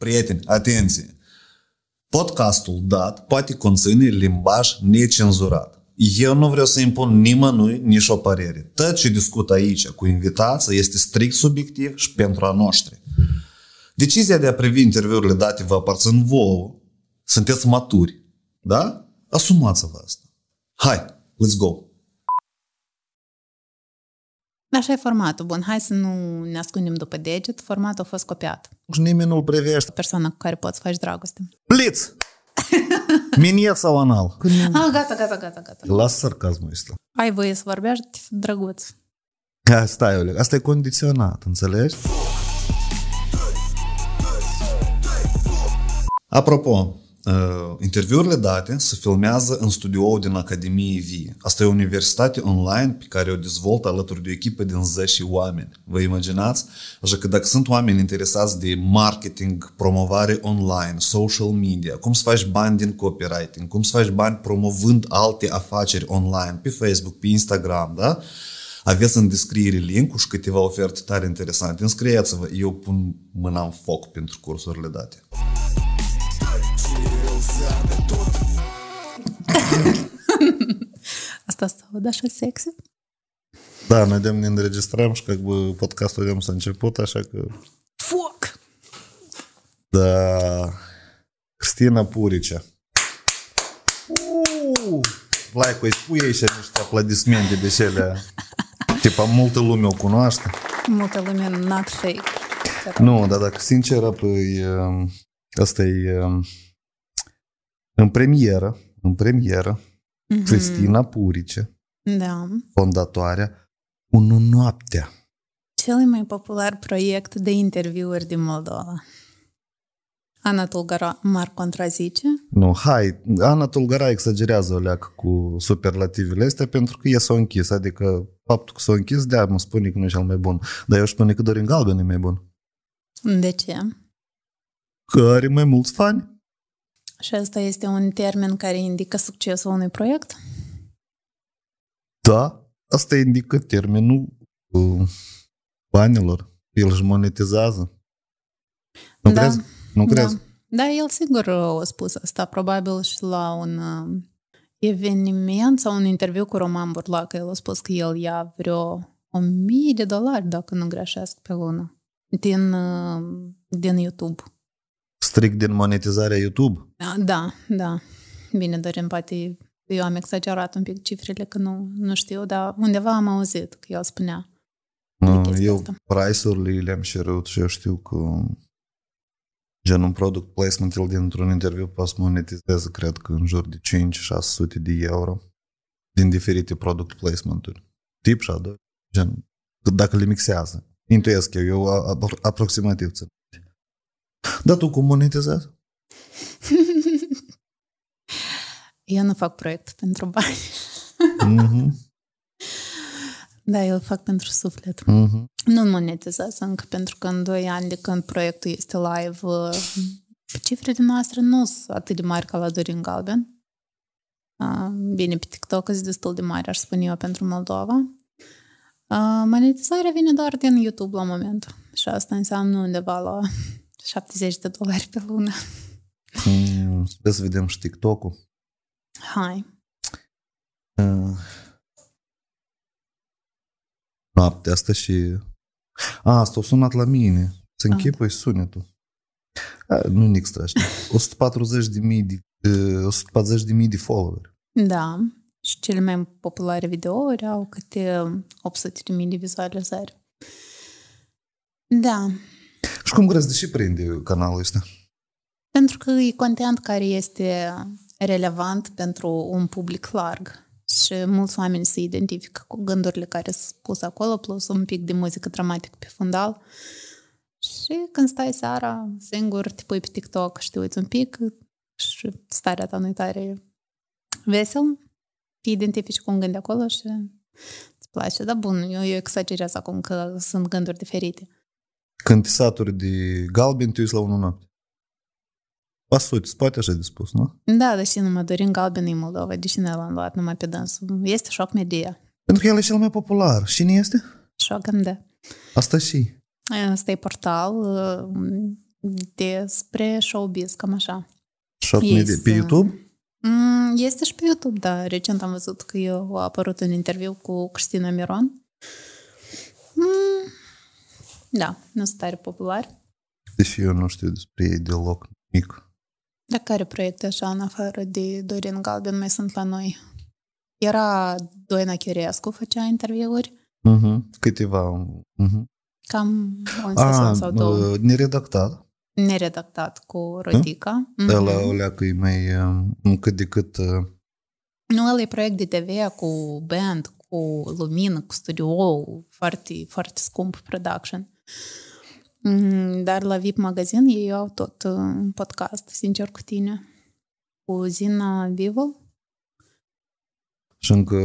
Prieteni, atenție! Podcastul dat poate conține limbaj necenzurat. Eu nu vreau să impun nimănui nici o părere. Tot ce discut aici cu invitația este strict subiectiv și pentru a noștri. Decizia de a privi interviurile date vă aparțin vouă. Sunteți maturi. Da? Asumați-vă asta. Hai, let's go! Așa e formatul. Bun, hai să nu ne ascundem după deget. Formatul a fost copiat. Și nimeni nu-l privește. Persoana cu care poți face dragoste. Blitz! Miniet sau anal? Ah, gata, gata, gata, gata. Las sarcasmul ăsta. Ai voie să vorbești drăguț. Asta stai, Oleg, asta e condiționat, înțelegi? Apropo, uh, interviurile date se filmează în studioul din Academie Vie. Asta e o universitate online pe care o dezvoltă alături de o echipă din 10 oameni. Vă imaginați? Așa că dacă sunt oameni interesați de marketing, promovare online, social media, cum să faci bani din copywriting, cum să faci bani promovând alte afaceri online, pe Facebook, pe Instagram, da? Aveți în descriere link-ul și câteva oferte tare interesante. Înscrieți-vă, eu pun mâna în foc pentru cursurile date. Asta s-a așa sexy? Da, noi de ne înregistrăm și как бы podcastul de s-a început, așa că... Foc! Da... Cristina Purice. Like-ul îi spui aici niște aplaudismente de cele. Tipa, multă lume o cunoaște. Multă lume not fake. Nu, dar dacă sincer, apoi ăsta e um, în premieră, în premieră, mm-hmm. Cristina Purice, da. fondatoarea Unu Noaptea. Cel mai popular proiect de interviuri din Moldova. Ana Tulgara m-ar contrazice? Nu, hai, Ana Tulgara exagerează o leac cu superlativele astea pentru că e s-a închis, adică faptul că s-a închis, de mă spune că nu e cel mai bun, dar eu spune că Dorin Galben e mai bun. De ce? Că are mai mulți fani. Și asta este un termen care indică succesul unui proiect? Da, asta indică termenul uh, banilor. El își monetizează. Nu da. crezi? Nu da. crezi? Da, el sigur a spus asta, probabil și la un uh, eveniment sau un interviu cu Roman Burlac, el a spus că el ia vreo o mie de dolari, dacă nu greșesc, pe lună, din, uh, din YouTube strict din monetizarea YouTube? Da, da. Bine, Dorin, poate eu am exagerat un pic cifrele, că nu, nu știu, dar undeva am auzit că el spunea. No, eu price-urile le-am șerut și eu știu că gen un product placement el dintr-un interviu poate monetizează, cred că în jur de 5-600 de euro din diferite product placement-uri. Tip și gen, dacă le mixează. Intuiesc eu, eu aproximativ țin. Dar tu cum monetizezi? eu nu fac proiect pentru bani. mm-hmm. Da, eu fac pentru suflet. Mm-hmm. Nu monetizez încă, pentru că în 2 ani de când proiectul este live, uh, cifrele noastre nu sunt atât de mari ca la Dorin Galben. Uh, bine, pe TikTok sunt destul de mari, aș spune eu, pentru Moldova. Uh, monetizarea vine doar din YouTube la moment și asta înseamnă undeva la 70 de dolari pe lună. Hmm, să vedem și TikTok-ul. Hai. Uh, noaptea asta și... Ah, a, asta au sunat la mine. Să ah, închipui ah, sunetul. Ah, nu nici strașnic. 140 de mii de, 140 uh, de mii de follower. Da. Și cele mai populare videouri au câte 800 uh, de mii de vizualizări. Da. Și cum crezi, de ce prinde canalul ăsta? Pentru că e content care este relevant pentru un public larg și mulți oameni se identifică cu gândurile care sunt pus acolo, plus un pic de muzică dramatică pe fundal. Și când stai seara singur, te pui pe TikTok și te uiți un pic și starea ta nu tare vesel, te identifici cu un gând de acolo și îți place. Dar bun, eu, eu exagerez acum că sunt gânduri diferite. Când te saturi de galben, te uiți la unul noapte. Pasut, spate așa de spus, nu? Da, dar și nu mă Galben galbenii Moldova. De ce ne l-am luat numai pe dansul? Este șoc media. Pentru că el e cel mai popular. Și nu este? Șocăm, da. Asta și? Asta e portal uh, despre showbiz, cam așa. Șoc este... media. Pe YouTube? Mm, este și pe YouTube, da. Recent am văzut că eu a apărut un interviu cu Cristina Miron. Mm, da, nu sunt tare popular. Deși eu nu știu despre ei deloc mic. Dar care proiecte așa, în afară de Dorin Galben, mai sunt la noi? Era Doina Chirescu, făcea interviuri. Uh-huh. Câteva. Uh-huh. Cam un sezon A, ah, sau două. Uh, Neredactat. Neredactat cu Rodica. Uh-huh. Hm? Da, la mhm. Oleacă e mai um, cât de cât... Uh, nu, el e proiect de TV cu band, cu lumină, cu studio, foarte, foarte scump production. Mm, dar la VIP magazin ei au tot uh, un podcast, sincer cu tine, cu Zina Vivo. Și încă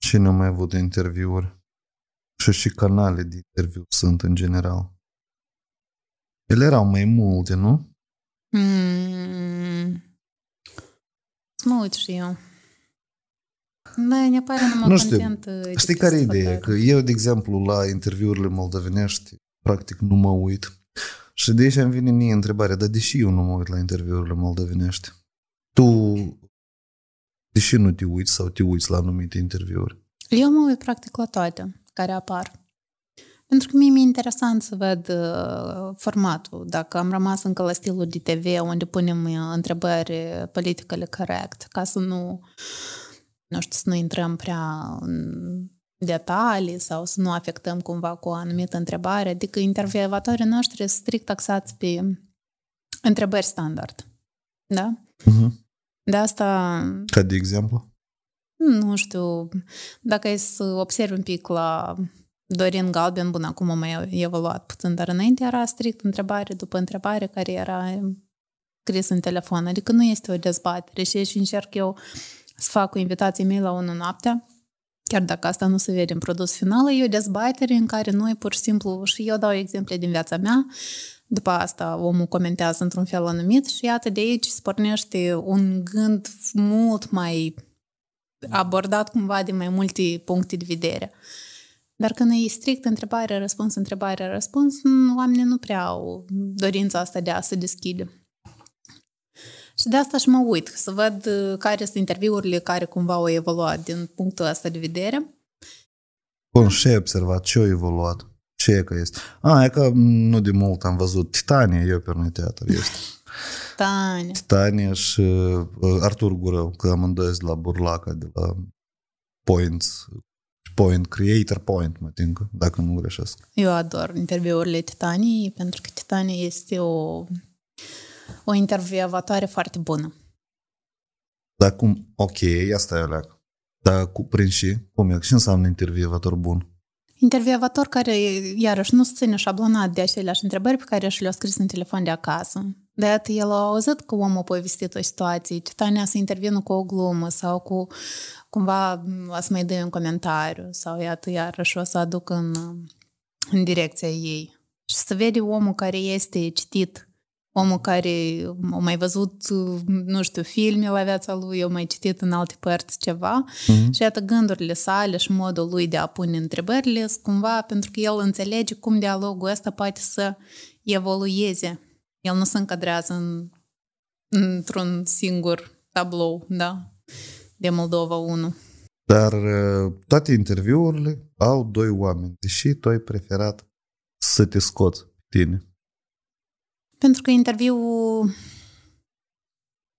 și n-am mai avut interviuri. Și și canale de interviu sunt în general. Ele erau mai multe, nu? Mm. Mă uit și eu. Noi ne pare numai nu știu, content... Știi uh, care e ideea? Că eu, de exemplu, la interviurile moldovenești, practic nu mă uit. Și de aici îmi vine mie întrebarea, dar deși eu nu mă uit la interviurile moldovenești, tu deși nu te uiți sau te uiți la anumite interviuri? Eu mă uit practic la toate care apar. Pentru că mie mi-e interesant să văd uh, formatul, dacă am rămas încă la stilul de TV unde punem uh, întrebări politically correct, ca să nu nu știu, să nu intrăm prea în detalii sau să nu afectăm cumva cu o anumită întrebare, adică intervievatorii noștri sunt strict axați pe întrebări standard. Da? Uh-huh. De asta... Ca de exemplu? Nu știu, dacă e să observi un pic la Dorin Galben, bun, acum am mai evoluat puțin, dar înainte era strict întrebare după întrebare care era scris în telefon, adică nu este o dezbatere și și încerc eu să fac cu invitații mei la 1 noaptea, chiar dacă asta nu se vede în produs final, e o dezbatere în care noi pur și simplu, și eu dau exemple din viața mea, după asta omul comentează într-un fel anumit și iată de aici se pornește un gând mult mai abordat cumva de mai multe puncte de vedere. Dar când e strict întrebare-răspuns, întrebare-răspuns, oamenii nu prea au dorința asta de a se deschide. Și de asta și mă uit, să văd uh, care sunt interviurile care cumva au evoluat din punctul ăsta de vedere. Bun, și ai observat ce a evoluat? Ce e că este? A, e că nu de mult am văzut Titania, eu pe unui teatru este. Titania. Titania și uh, Artur Gură, că îndoiesc la Burlaca de la Points, Point, Creator Point, mă tincă, dacă nu greșesc. Eu ador interviurile Titaniei, pentru că Titania este o o intervievatoare foarte bună. Dar cum, ok, asta e alea. Dar cu, prin și, cum e, ce înseamnă intervievator bun? Intervievator care, iarăși, nu se ține șablonat de aceleași întrebări pe care și le-a scris în telefon de acasă. De atât el a auzit că omul a povestit o situație, tania să intervină cu o glumă sau cu cumva o să mai dă un comentariu sau iată iarăși o să aduc în, în direcția ei. Și să vede omul care este citit omul care a mai văzut, nu știu, filme la viața lui, eu mai citit în alte părți ceva mm-hmm. și iată gândurile sale și modul lui de a pune întrebările, cumva pentru că el înțelege cum dialogul ăsta poate să evolueze. El nu se încadrează în, într-un singur tablou, da, de Moldova 1. Dar uh, toate interviurile au doi oameni, deși tu ai preferat să te scoți tine. Pentru că interviul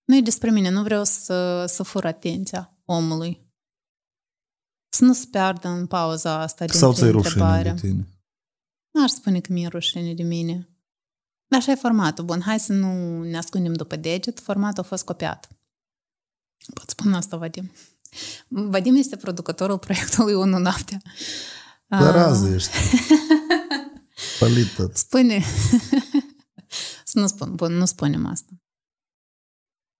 nu e despre mine, nu vreau să, să fur atenția omului. Să nu se piardă în pauza asta din Sau ți ai rușine de tine? Nu aș spune că mi-e rușine de mine. Așa e formatul. Bun, hai să nu ne ascundem după deget. Formatul a fost copiat. Pot spune asta, Vadim. Vadim este producătorul proiectului 1 noaptea. Dar ah. azi ești. Spune. Să nu spun, bun, nu spunem asta.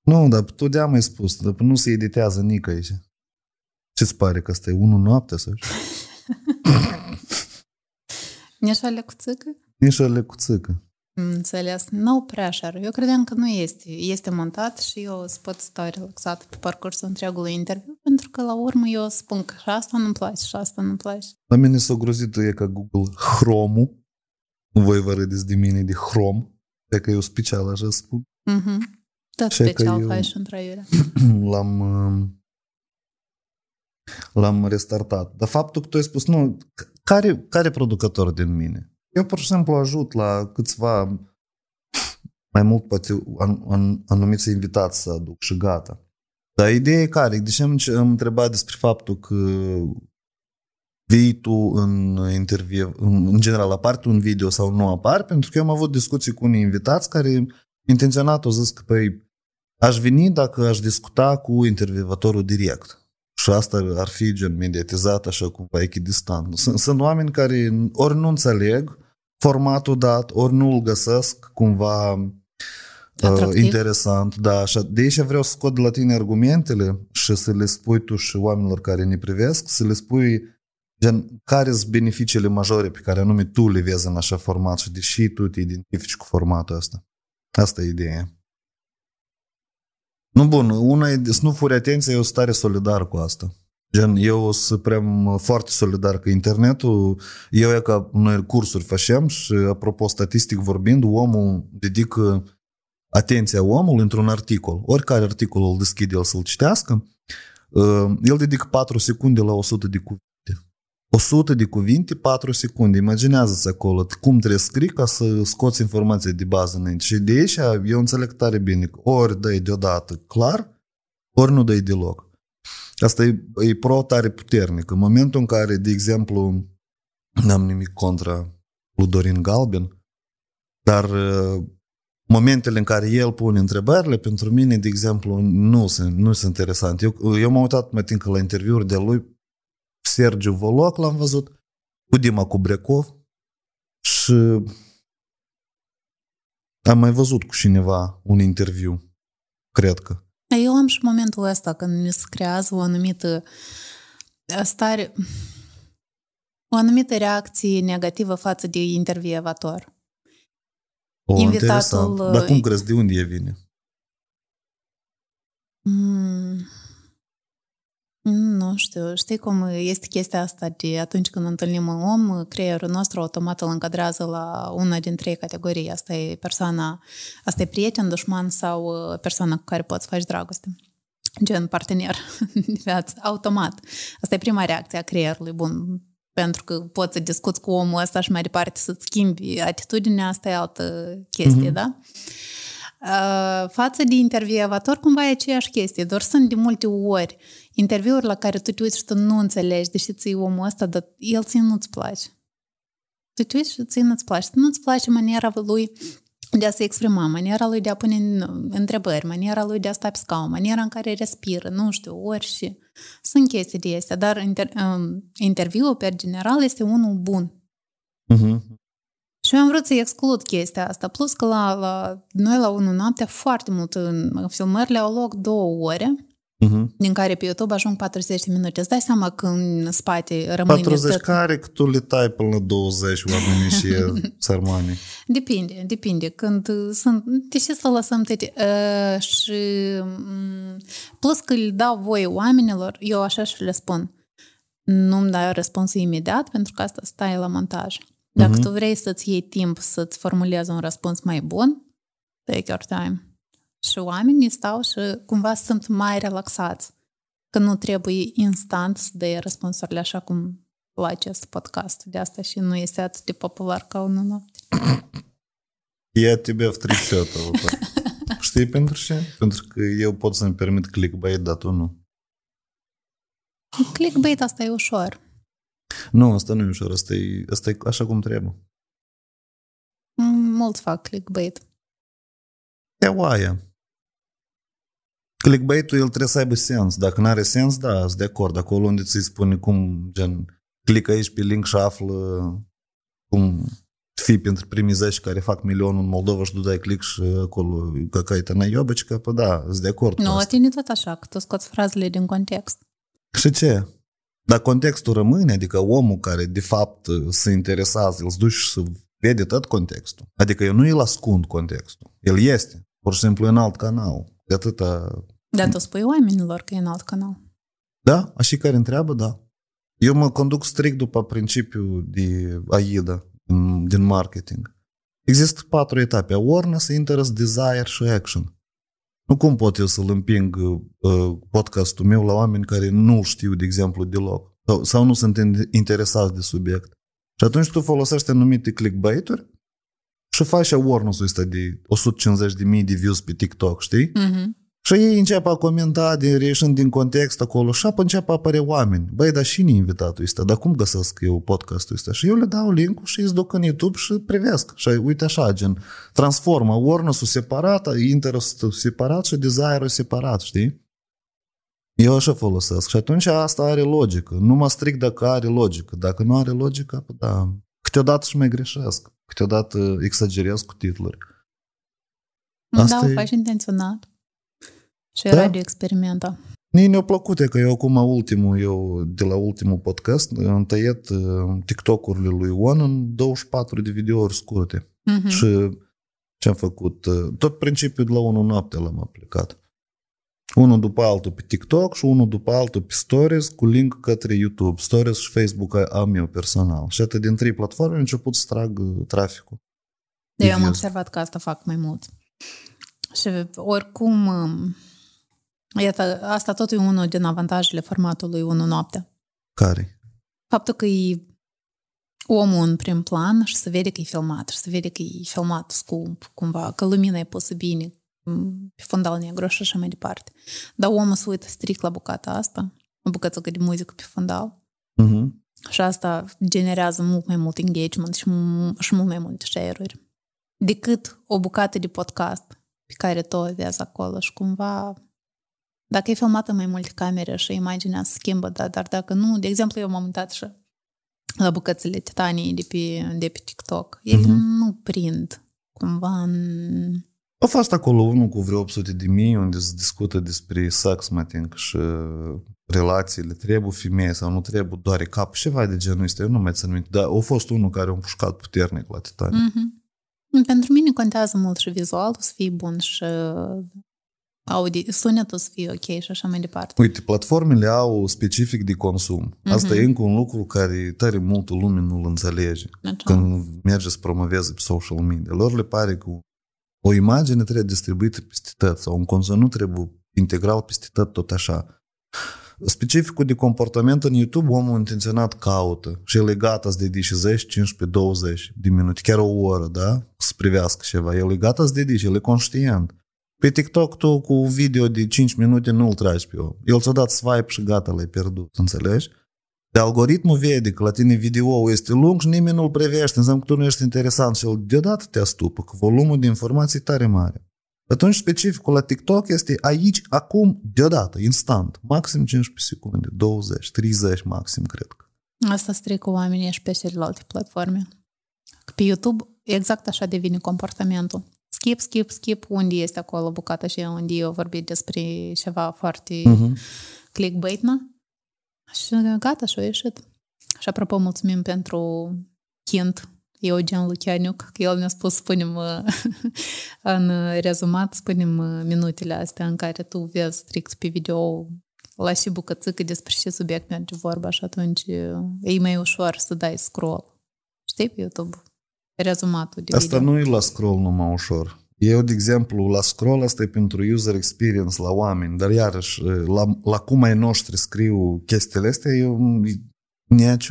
Nu, dar tu de mai spus, dar nu se editează nicăieri. Ce-ți pare că asta unul noapte sau ce? Nișoale cu țâcă? Nișoale cu țâcă. Înțeles. No pressure. Eu credeam că nu este. Este montat și eu pot sta relaxat pe parcursul întregului interviu, pentru că la urmă eu spun că și asta nu-mi place, și asta nu-mi place. La mine s-a grozit e ca Google Chrome-ul. Voi vă râdeți de mine de Chrome. Pe că eu special așa spun. Mm-hmm. Tot special faci într aiurea. L-am uh, l-am restartat. Dar faptul că tu ai spus, nu, care, care producător din mine? Eu pur și simplu ajut la câțiva mai mult poate an, an, anumiți invitați să aduc și gata. Dar ideea e care? Deci am întrebat despre faptul că vii tu în interviu, în, general, apar un video sau nu apar, pentru că eu am avut discuții cu unii invitați care intenționat au zis că, păi, aș veni dacă aș discuta cu intervievatorul direct. Și asta ar fi gen mediatizat așa cumva echidistant. Sunt, sunt oameni care ori nu înțeleg formatul dat, ori nu îl găsesc cumva uh, Atractiv. Uh, interesant, da, așa. De aici vreau să scot de la tine argumentele și să le spui tu și oamenilor care ne privesc, să le spui Gen, care sunt beneficiile majore pe care anume tu le vezi în așa format și deși tu te identifici cu formatul ăsta? Asta e ideea. Nu bun, una e să nu furi atenție, eu tare solidar cu asta. Gen, eu sunt prea foarte solidar cu internetul, eu e ca noi cursuri facem și, apropo, statistic vorbind, omul dedică atenția omului într-un articol. Oricare articol îl deschide, el să-l citească, ă, el dedică 4 secunde la 100 de cuvinte. 100 de cuvinte, 4 secunde. Imaginează-ți acolo cum trebuie să scrii ca să scoți informația de bază înainte. Și de aici eu înțeleg tare bine. Ori dai deodată clar, ori nu dai deloc. Asta e, e pro tare puternic. În momentul în care, de exemplu, n-am nimic contra lui Dorin Galben, dar uh, momentele în care el pune întrebările, pentru mine, de exemplu, nu sunt, nu sunt interesante. Eu, eu m-am uitat mai timp la interviuri de lui Sergiu Voloc l-am văzut, cu Dima Cubrecov și am mai văzut cu cineva un interviu, cred că. Eu am și momentul ăsta când mi se creează o anumită uh, stare, o anumită reacție negativă față de intervievator. O, Invitatul... Interesant. Dar cum uh, crezi de unde e vine? Mm. Nu știu, știi cum este chestia asta de atunci când întâlnim un om, creierul nostru automat îl încadrează la una din trei categorii. Asta e persoana, asta e prieten, dușman sau uh, persoana cu care poți face dragoste gen partener de viață, automat. Asta e prima reacție a creierului, bun, pentru că poți să discuți cu omul ăsta și mai departe să-ți schimbi atitudinea, asta e altă chestie, mm-hmm. da? Uh, față de intervievator, cumva e aceeași chestie, doar sunt de multe ori interviuri la care tu te uiți și tu nu înțelegi, deși ții omul ăsta, dar el ți nu-ți place. Tu te uiți și ți nu-ți place. Nu-ți place maniera lui de a se exprima, maniera lui de a pune întrebări, maniera lui de a sta pe scaun, maniera în care respiră, nu știu, orice. Sunt chestii de astea, dar inter, um, interviul, pe general, este unul bun. Uh-huh. Și eu am vrut să exclud chestia asta. Plus că la, la noi la 1 noapte foarte mult în filmările au loc două ore, uh-huh. din care pe YouTube ajung 40 de minute. Îți dai seama că în spate rămâne 40 tot... care că tu le tai până la 20 oameni și țărmanii? Depinde, depinde. Când sunt... De ce să lăsăm tăte? Uh, ă, și plus că le dau voie oamenilor, eu așa și le spun. Nu-mi dai răspunsul imediat, pentru că asta stai la montaj. Dacă uh-huh. tu vrei să-ți iei timp să-ți formulezi un răspuns mai bun, take your time. Și oamenii stau și cumva sunt mai relaxați. Că nu trebuie instant să dai răspunsurile așa cum la acest podcast De asta și nu este atât de popular ca unul noapte. Я тебе втрясет. Știi pentru ce? Pentru că eu pot să-mi permit clickbait, dar tu nu. Clickbait asta e ușor. Nu, asta nu e ușor. Asta e, asta e așa cum trebuie. Mm, Mulți fac clickbait. E oaia. Clickbait-ul el trebuie să aibă sens. Dacă nu are sens, da, sunt de acord. Acolo unde ți-i spune cum, gen, clic aici pe link și află cum fi pentru primii 10 care fac milionul în Moldova și tu dai click și acolo ca na iobăci, că, pă, da, sunt de acord. Nu, no, tine tot așa, că tu scoți frazele din context. Și ce? Dar contextul rămâne, adică omul care de fapt se interesează, îl duci să vede tot contextul. Adică eu nu îl ascund contextul. El este, pur și simplu, în alt canal. De atâta... Dar tu spui oamenilor că e în alt canal. Da, așa care întreabă, da. Eu mă conduc strict după principiul de AIDA din marketing. Există patru etape. Awareness, interest, desire și action. Nu cum pot eu să-l împing uh, podcastul meu la oameni care nu știu, de exemplu, deloc sau, sau nu sunt interesați de subiect. Și atunci tu folosești anumite clickbait-uri și faci awareness-ul ăsta de 150.000 de views pe TikTok, știi? Mm-hmm. Și ei încep a comenta, din, reieșind din context acolo, și apoi încep a apare oameni. Băi, dar și invitatul ăsta, dar cum găsesc eu podcastul ăsta? Și eu le dau link-ul și îți duc în YouTube și privesc. Și uite așa, gen, transformă awareness-ul separat, interesul separat și desire-ul separat, știi? Eu așa folosesc. Și atunci asta are logică. Nu mă stric dacă are logică. Dacă nu are logică, păi da. Câteodată și mai greșesc. Câteodată uh, exagerez cu titluri. Da, asta da, o faci intenționat. Și da? radio experimenta. Mie ne a plăcut că eu acum ultimul, eu de la ultimul podcast, am tăiat uh, TikTok-urile lui Ion în 24 de videouri scurte. Mm-hmm. Și ce am făcut? Uh, tot principiul de la unul noapte l-am aplicat. Unul după altul pe TikTok și unul după altul pe Stories cu link către YouTube. Stories și Facebook am eu personal. Și atât din trei platforme am început să trag uh, traficul. Eu am observat că asta fac mai mult. Și oricum um, Iată, asta tot e unul din avantajele formatului 1 noapte. Care? Faptul că e omul în prim plan și să vede că e filmat și să vede că e filmat scump, cumva, că lumina e pusă bine, pe fundal negru și așa mai departe. Dar omul se uită strict la bucata asta, o bucățică de muzică pe fundal. Uh-huh. Și asta generează mult mai mult engagement și, și mult mai multe share-uri. Decât o bucată de podcast pe care tu o vezi acolo și cumva dacă e filmată mai multe camere și imaginea se schimbă, dar, dar dacă nu, de exemplu, eu m-am uitat și la bucățile titanii de pe, de pe TikTok. Ele uh-huh. Mhm. nu prind cumva în... A fost acolo unul cu vreo 800 de mii unde se discută despre sex, mă ating, și relațiile, trebuie femeie sau nu trebuie, doare cap, ceva de genul ăsta, eu nu mai țin minte, dar a fost unul care a împușcat puternic la Titanic. Uh-huh. Pentru mine contează mult și vizualul să fie bun și audi, sunetul să fie ok și așa mai departe. Uite, platformele au specific de consum. Mm-hmm. Asta e încă un lucru care tare multul lume nu-l înțelege. Așa. Când merge să promoveze pe social media. Lor le pare că o imagine trebuie distribuită peste tot sau un conținut trebuie integral peste tot, tot așa. Specificul de comportament în YouTube, omul intenționat caută și el e gata să dedice 10, 15, 20 de minute, chiar o oră, da? Să privească ceva. El e gata să dedice, el e conștient. Pe TikTok tu cu un video de 5 minute nu-l tragi pe om. El ți-a dat swipe și gata, l-ai pierdut, înțelegi? De algoritmul vede că la tine video este lung și nimeni nu-l privește, înseamnă că tu nu ești interesant și el deodată te astupă, că volumul de informații e tare mare. Atunci specificul la TikTok este aici, acum, deodată, instant, maxim 15 secunde, 20, 30 maxim, cred că. Asta strică oamenii și pe celelalte platforme. Pe YouTube exact așa devine comportamentul. skip, skip, skip, unde este acolo bucata și unde eu vorbit despre ceva foarte uh-huh. Mhm. clickbait-nă. Și gata, și-a ieșit. Și apropo, mulțumim pentru Kent, Eugen Lucianiuc, că el ne-a spus, spunem, în rezumat, spunem minutele astea în care tu vezi strict pe video la și bucățică despre ce subiect merge vorba și atunci e mai ușor să dai scroll. Știi pe YouTube? rezumatul de Asta video. nu e la scroll numai ușor. Eu, de exemplu, la scroll asta e pentru user experience, la oameni, dar iarăși, la, la cum ai noștri scriu chestiile astea, eu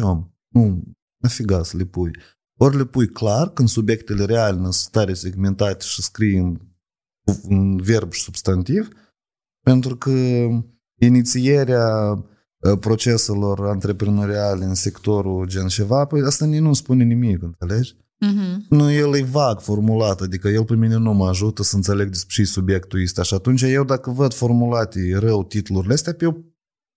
om. Nu, nafiga să le pui. Ori le pui clar, când subiectele reale sunt tare segmentate și scrii în, în verb și substantiv, pentru că inițierea proceselor antreprenoriale în sectorul gen ceva, păi asta nu spune nimic, înțelegi? Uh-huh. Nu, el e vag formulat, adică el pe mine nu mă ajută să înțeleg despre ce subiectul este. Și atunci eu dacă văd formulate rău titlurile astea, pe eu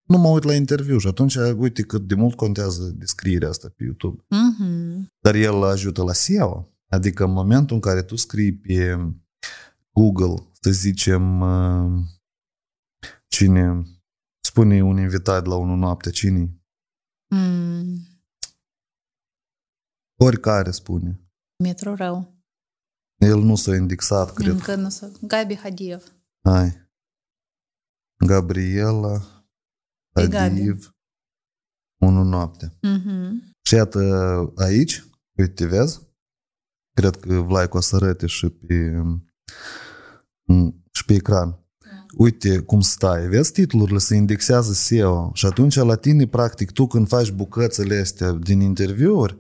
nu mă uit la interviu și atunci uite cât de mult contează descrierea asta pe YouTube. Uh-huh. Dar el ajută la SEO. Adică în momentul în care tu scrii pe Google, să zicem, uh, cine spune un invitat la unul noapte, cine? Mm. Oricare spune. Metro rău. El nu s-a indexat, cred. Încă nu s-a... Gabi Hadiev. Hai. Gabriela Hadiev. Unu noapte. Mm-hmm. Și iată aici, uite, vezi? Cred că Vlaicu o să arăte și pe, și pe ecran. Uite cum stai, vezi titlurile, se indexează SEO și atunci la tine, practic, tu când faci bucățele astea din interviuri,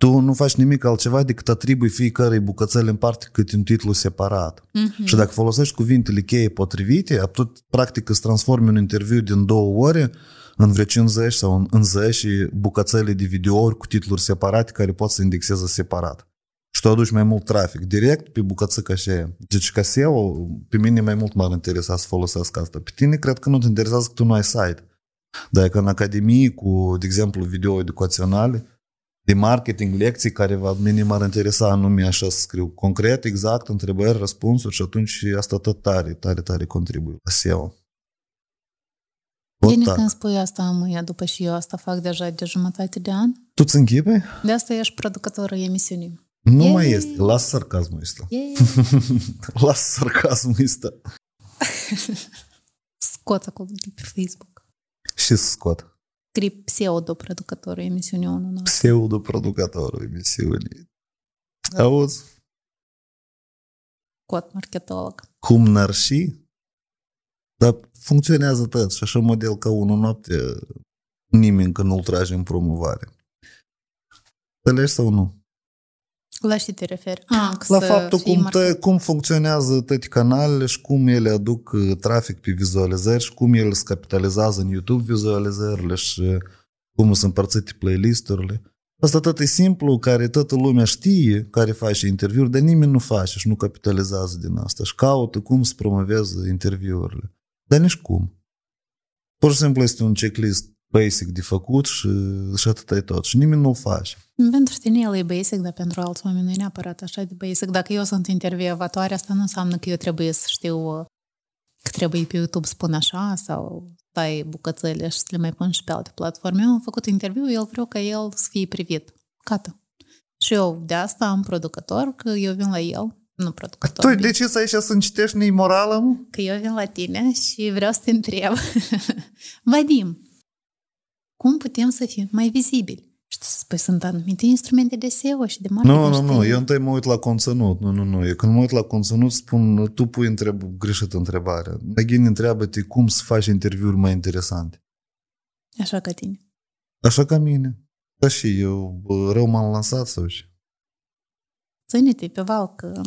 tu nu faci nimic altceva decât atribui fiecarei bucățele în parte cât un titlu separat. Mm-hmm. Și dacă folosești cuvintele cheie potrivite, tot practic îți transformi un interviu din două ore în vreo 50 sau în, în 10 bucățele de videouri cu titluri separate care pot să indexeze separat. Și tu aduci mai mult trafic direct pe bucățica și aia. Deci ca SEO, pe mine mai mult m-ar interesa să folosesc asta. Pe tine cred că nu te interesează că tu nu ai site. Dacă în academie cu, de exemplu, video educaționale, de marketing, lecții care va, minim ar interesa anume așa să scriu. Concret, exact, întrebări, răspunsuri și atunci asta tot tare, tare, tare contribuie la SEO. Bine când spui asta, mâia, după și eu asta fac deja de jumătate de an. Tu ți închipe? De asta ești producătorul emisiunii. Nu Yay. mai este. Las sarcasmul ăsta. Las sarcasmul ăsta. scot acolo de pe Facebook. Și scot tri pseudoproducătorul emisiunii 1. Nu? Pseudoproducătorul emisiunii. Auzi? Cot marketolog. Cum n-ar și? Dar funcționează tot și așa model ca unul noapte nimeni că nu-l trage în promovare. Înțelegi sau nu? La ce te referi? Ah, ah la faptul cum, te, cum funcționează toate canalele și cum ele aduc uh, trafic pe vizualizări și cum ele se capitalizează în YouTube vizualizările și cum sunt împărțite playlisturile. Asta tot e simplu, care toată lumea știe, care face interviuri, dar nimeni nu face și nu capitalizează din asta și caută cum să promoveze interviurile. Dar nici cum. Pur și simplu este un checklist basic de făcut și, și atât e tot. Și nimeni nu o face. Pentru tine el e basic, dar pentru alți oameni nu e neapărat așa de basic. Dacă eu sunt intervievatoare, asta nu înseamnă că eu trebuie să știu că trebuie pe YouTube spun așa sau tai bucățele și să le mai pun și pe alte platforme. Eu am făcut interviu, el vreau ca el să fie privit. cată. Și eu de asta am producător, că eu vin la el, nu producător. Tu de ce să aici să încitești nemorală? Că eu vin la tine și vreau să te întreb. Vadim, cum putem să fim mai vizibili. Și să spui, sunt anumite instrumente de SEO și de marketing. Nu, nu, nu, eu întâi mă uit la conținut. Nu, nu, nu. Eu când mă uit la conținut spun, tu pui întreb, greșit întrebarea. Again, întreabă-te cum să faci interviuri mai interesante. Așa ca tine. Așa ca mine. Da și eu rău m-am lansat sau și. Ține-te pe val că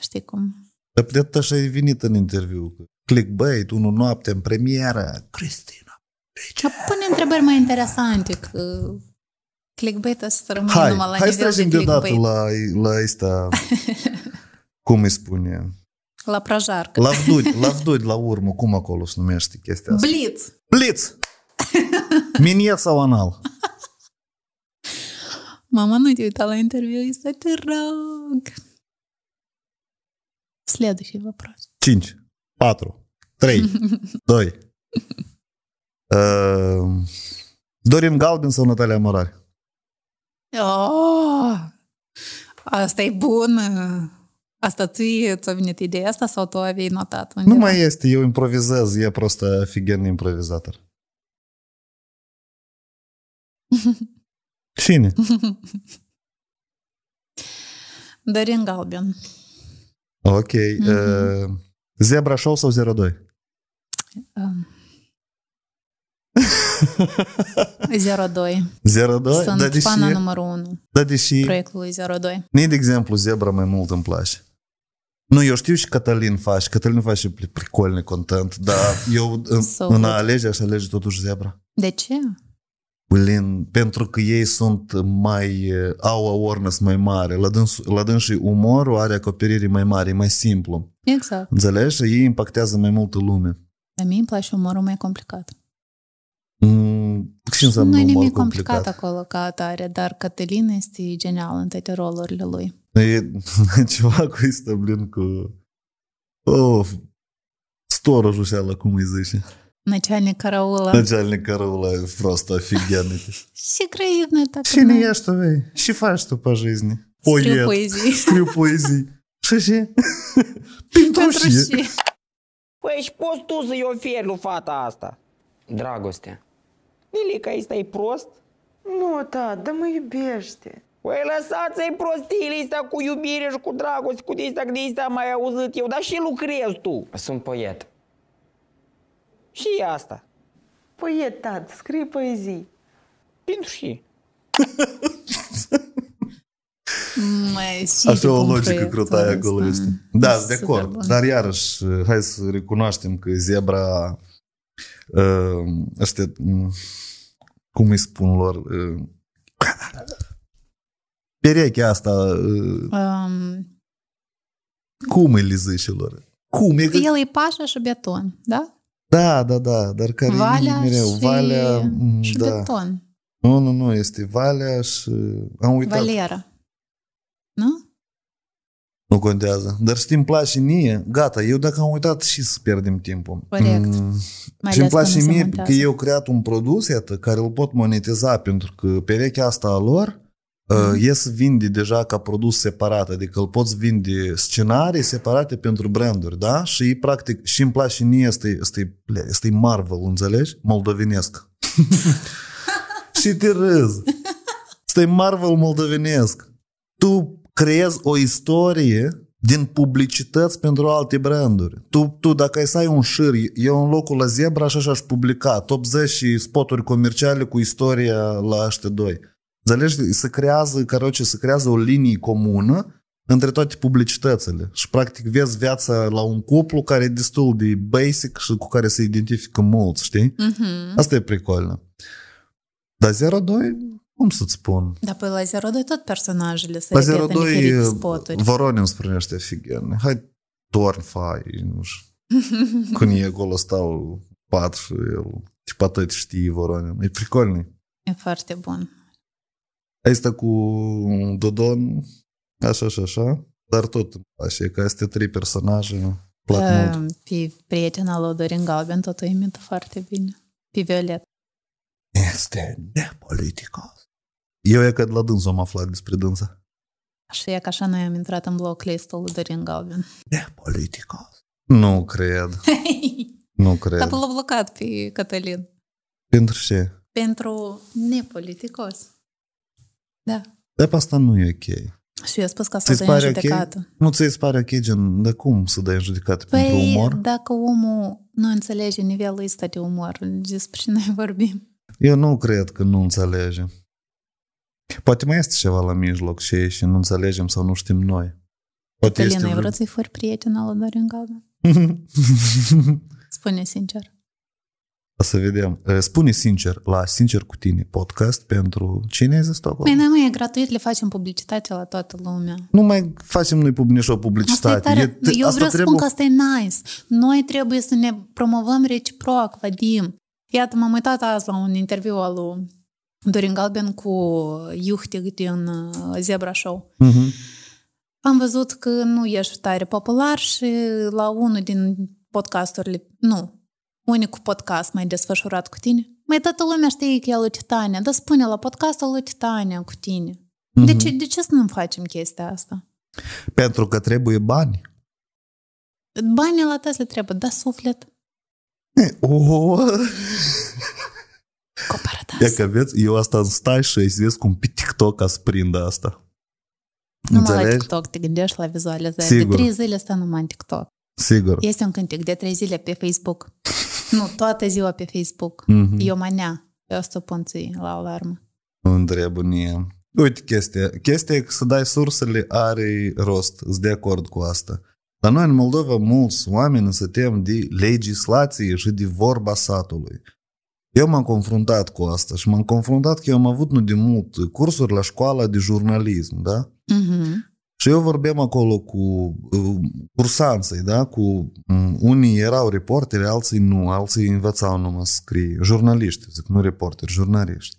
știi cum. Dar așa e venit în interviu. Clickbait, unul noapte în premieră. Cristina deci... Dar pune întrebări mai interesante, că clickbait să rămâne numai la hai nivel de clickbait. Hai la, la asta, cum îi spune? La prajarcă. La vdud, la vdud, la urmă, cum acolo se numește chestia asta? Blitz! Blitz! Miniet sau anal? Mama, nu te uita la interviu, este te rog. Следующий вопрос. Чинч. Патру. Трей. Дой. Uh, ă, Dorin Galben sau Natalia Morari? Oh, asta e bun. Ă, asta ți ți-a venit ideea asta sau tu aveai notat? Undeva? Nu mai este, eu improvizez, e prost офиген ă, improvizator. Cine? Dorin Galben. Ok. Mm-hmm. Uh, Zebra Show sau 02? Um, 02. 02? Sunt da, deși fana numărul 1 da, deși... proiectului 02. Mie, de exemplu, Zebra mai mult îmi place. Nu, eu știu și Cătălin faci. Cătălin face pricolni content, dar eu în, so în a alege aș alege totuși Zebra. De ce? Lin, pentru că ei sunt mai, eh, au awareness mai mare, la, dâns, la dânsii umorul are acoperire mai mare, mai simplu. Exact. Înțelegi? ei impactează mai multă lume. A mie îmi place umorul mai complicat. Puțin să nu e nimic complicat. complicat acolo ca atare, dar Cătălin este genial în toate rolurile lui. E ceva cu Istablin, cu... Oh, storă juseală, cum îi zice. Начальник караула. Начальник караула просто офигенный. Все краивные так. Все не я что вы. Все фаш что по жизни. Скрю поэзии. Скрю поэзии. Шеше. Пинтруши. Păi și poți tu să-i oferi lui fata asta. Dragoste. Lilica asta e prost? Nu, ta, dar mă iubește. Păi lăsați-i prostiile astea cu iubire și cu dragoste, cu de-astea, de am mai auzit eu, dar și lucrez tu. Sunt poet. Și asta. Poet, tat, scrie poezii. Pentru și. Așa o logică crutaie acolo este. Da, de acord. Dar iarăși, hai să recunoaștem că zebra ăstea, uh, mm, cum îi spun lor, uh, perechea asta, uh, um, cum îi lor? Cum? E că... El e pașa și beton, da? Da, da, da, dar care valea e mereu, și... valea... Mm, și da. beton. Nu, nu, nu, este valea și... Am uitat. Valera. Nu contează. Dar știi, îmi place mie, gata, eu dacă am uitat și să pierdem timpul. Corect. și îmi place mie montează. că eu creat un produs, iată, care îl pot monetiza, pentru că perechea asta a lor mm. uh, mhm. e să vinde deja ca produs separat, adică îl poți vinde scenarii separate pentru branduri, da? Și practic, și îmi place mie, este, este, este Marvel, înțelegi? Moldovenesc. și te râzi. Stai Marvel moldovenesc. Tu creez o istorie din publicități pentru alte branduri. Tu, tu dacă ai să ai un șir, eu în locul la Zebra așa și-aș publica top 10 spoturi comerciale cu istoria la HT2. Înțelegi? Se creează, caroce, se creează o linie comună între toate publicitățile și practic vezi viața la un cuplu care e destul de basic și cu care se identifică mulți, știi? Mm-hmm. Asta e pricolă. Dar 02 cum să-ți spun? Dar pe păi, la 02 tot personajele se la repetă 02 în diferite spoturi. Voronin îmi spunește офигенный. Hai, torni fai, nu știu. Când e acolo stau pat el, tipa tot știi Voronin. E pricolnic. E foarte bun. Asta cu Dodon, așa și așa, dar tot așa place, că astea trei personaje plac mult. Pe prietena lui Dorin Galben tot o imită foarte bine. Pe Violet. Este nepolitică. Eu e că de la dâns am aflat despre dânsa. Și e că așa noi am intrat în bloc listul lui Dorin Galvin. E politicos. Nu cred. nu cred. Dar l-a blocat pe Cătălin. Pentru ce? Pentru nepoliticos. Da. Dar pe asta nu e ok. Și eu spus că să dai în judecată. Okay? Nu ți-i pare ok, gen, de cum să dai în judecată păi, pentru umor? dacă omul nu înțelege nivelul ăsta de umor, despre ce noi vorbim? Eu nu cred că nu înțelege. Poate mai este ceva la mijloc și, și nu înțelegem sau nu știm noi. Poate Cătălina, este... ai vrut să-i furi prietena la Dorian Galben? Spune sincer. O să vedem. Eh, spune sincer la Sincer cu tine podcast pentru cine ai zis acolo? Mai e gratuit, le facem publicitate la toată lumea. Nu mai facem noi publici o publicitate. Asta e tare. E, Eu asta vreau trebuie... să spun că asta e nice. Noi trebuie să ne promovăm reciproc, Vadim. Iată, m-am uitat azi la un interviu al lui Dorin Galben cu Iuhtig din Zebra Show. Uh-huh. Am văzut că nu ești tare popular și la unul din podcasturile, nu, unicul podcast mai desfășurat cu tine, mai toată lumea știe că e lui Titania, dar spune la podcastul lui Titania cu tine. Uh-huh. De ce, de ce să nu facem chestia asta? Pentru că trebuie bani. Banii la tăți le trebuie, da suflet. Oh! Ia că vezi, eu asta stai și îi vezi cum pe TikTok a prindă asta. Nu la TikTok te gândești la vizualizare. Sigur. De trei zile stă numai în TikTok. Sigur. Este un cântec de trei zile pe Facebook. nu, toată ziua pe Facebook. Mm-hmm. Eu manea. Eu asta pun la alarmă. Îndrebunie. Uite chestia. Chestia e că să dai sursele are rost. Sunt de acord cu asta. La noi în Moldova mulți oameni se tem de legislație și de vorba satului. Eu m-am confruntat cu asta și m-am confruntat că eu am avut nu de mult cursuri la școala de jurnalism, da? Uh-huh. Și eu vorbeam acolo cu uh, cursanței, da? Cu um, unii erau reporteri, alții nu, alții învățau numai să scrie. Jurnaliști, zic, nu reporteri, jurnaliști.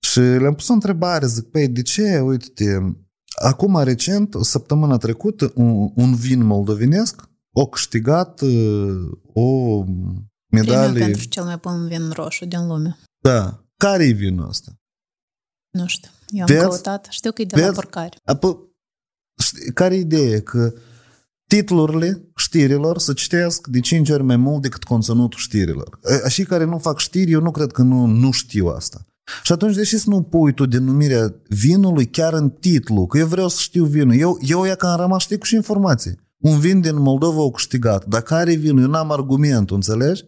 Și le-am pus o întrebare, zic, păi, de ce, uite-te, acum recent, săptămâna trecută, un, un vin moldovenesc a câștigat uh, o medalii. Premiul pentru cel mai bun vin roșu din lume. Da. care e vinul ăsta? Nu știu. Eu am Vezi? căutat. Știu că e de Vezi? la porcari. Apo... Care idee? Că titlurile știrilor să citesc de 5 ori mai mult decât conținutul știrilor. și care nu fac știri, eu nu cred că nu, nu știu asta. Și atunci, deși să nu pui tu denumirea vinului chiar în titlu, că eu vreau să știu vinul, eu, eu ia că am rămas, știi, cu și informații. Un vin din Moldova o câștigat, dar care vinul? Eu n-am argumentul, înțelegi?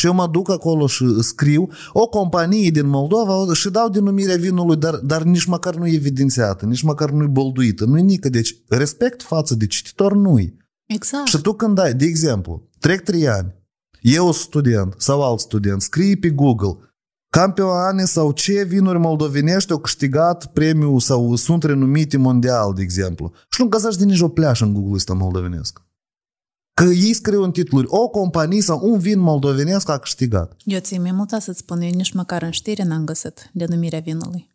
Și eu mă duc acolo și scriu o companie din Moldova și dau denumirea vinului, dar, dar nici măcar nu e evidențiată, nici măcar nu e bolduită, nu e nică. Deci respect față de cititor nu -i. Exact. Și tu când ai, de exemplu, trec trei ani, eu student sau alt student, scrie pe Google campioane sau ce vinuri moldovenești au câștigat premiul sau sunt renumite mondial, de exemplu. Și nu găsești nici o pleașă în Google ăsta moldovenesc. Că ei scriu în titluri, o companie sau un vin moldovenesc a câștigat. Eu ți-am mai mult să-ți spun, eu nici măcar în știre n-am găsit denumirea vinului.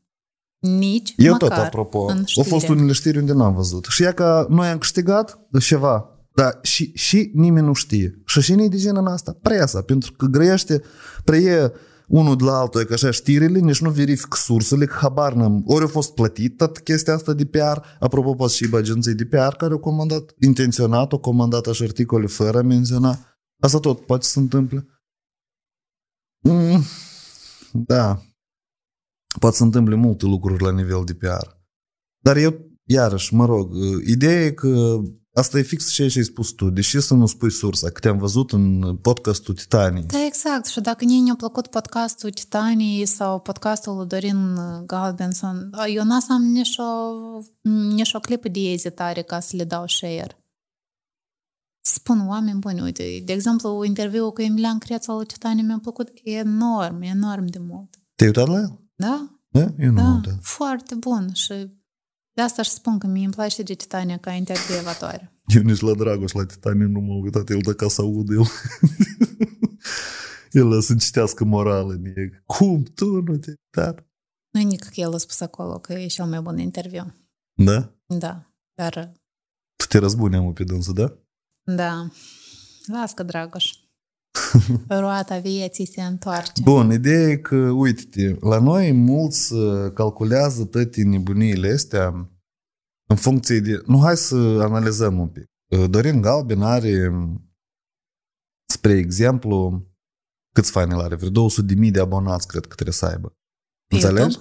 Nici Eu măcar tot, apropo, în știre. au fost unele știri unde n-am văzut. Și ea că noi am câștigat ceva, dar și, și nimeni nu știe. Și cine e de genul asta? Presa, pentru că grăiește, preie unul de la altul, că adică așa știrile, nici nu verific sursele, că habar n-am. Ori a fost plătit toată chestia asta de PR, apropo, poate și agenții de PR care au comandat intenționat, au comandat așa articole fără a menționa. Asta tot poate să se întâmple. Mm, da. Poate să întâmple multe lucruri la nivel de PR. Dar eu, iarăși, mă rog, uh, ideea e că Asta e fix ceea ce ai spus tu. Deși să nu spui sursa, că te-am văzut în podcastul Titanii. Da, exact. Și dacă nu ne-a plăcut podcastul Titanii sau podcastul lui Dorin Galbenson, eu n-am nicio nicio clipă de ezitare ca să le dau share. Spun oameni buni, uite, de exemplu, interviul cu Emilian Creț lui Titanii mi-a plăcut enorm, enorm de mult. Te-ai uitat la el? Da. Da? Eu nu da. Foarte bun și de da, asta aș spun că mie îmi place de Titania ca intervievatoare. Eu nici la Dragos, la Titania nu m-am uitat. El dacă să aud, el... el să citească morală mie. Cum tu nu te dar? Nu e nici el a spus acolo că e cel mai bun interviu. Da? Da, dar... Tu te răzbuneam pe dânsă, da? Da. Lasă, Dragoș. Roata vieții se întoarce. Bun, ideea e că, uite-te, la noi mulți uh, calculează toate nebuniile astea în funcție de... Nu, hai să analizăm un pic. Uh, Dorin Galben are, spre exemplu, câți fani are? Vreo 200.000 de abonați, cred că trebuie să aibă. Înțelegi?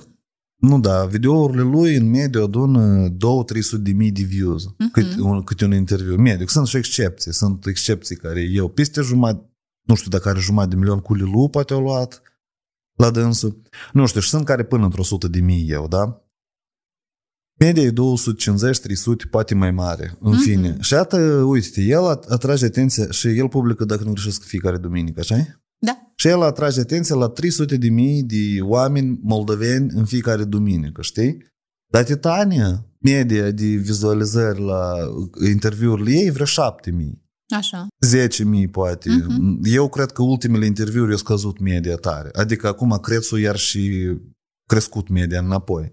Nu, da, videourile lui în mediu adună 2-300 de mii de views, uh-huh. cât, un, cât un interviu. Mediu. Sunt și excepții, sunt excepții care eu peste jumătate, nu știu dacă are jumătate de milion cu Lilu, poate o luat la dânsul. Nu știu, și sunt care până într-o sută de mii eu, da? Media e 250, 300, poate mai mare, în mm-hmm. fine. Și iată, uite, el atrage atenția și el publică, dacă nu greșesc, fiecare duminică, așa Da. Și el atrage atenția la 300 de mii de oameni moldoveni în fiecare duminică, știi? Dar Titania, media de vizualizări la interviurile ei, vreo 7 mii. Așa. 10.000 poate. Uh-huh. Eu cred că ultimele interviuri au scăzut media tare. Adică acum crețul iar și crescut media înapoi.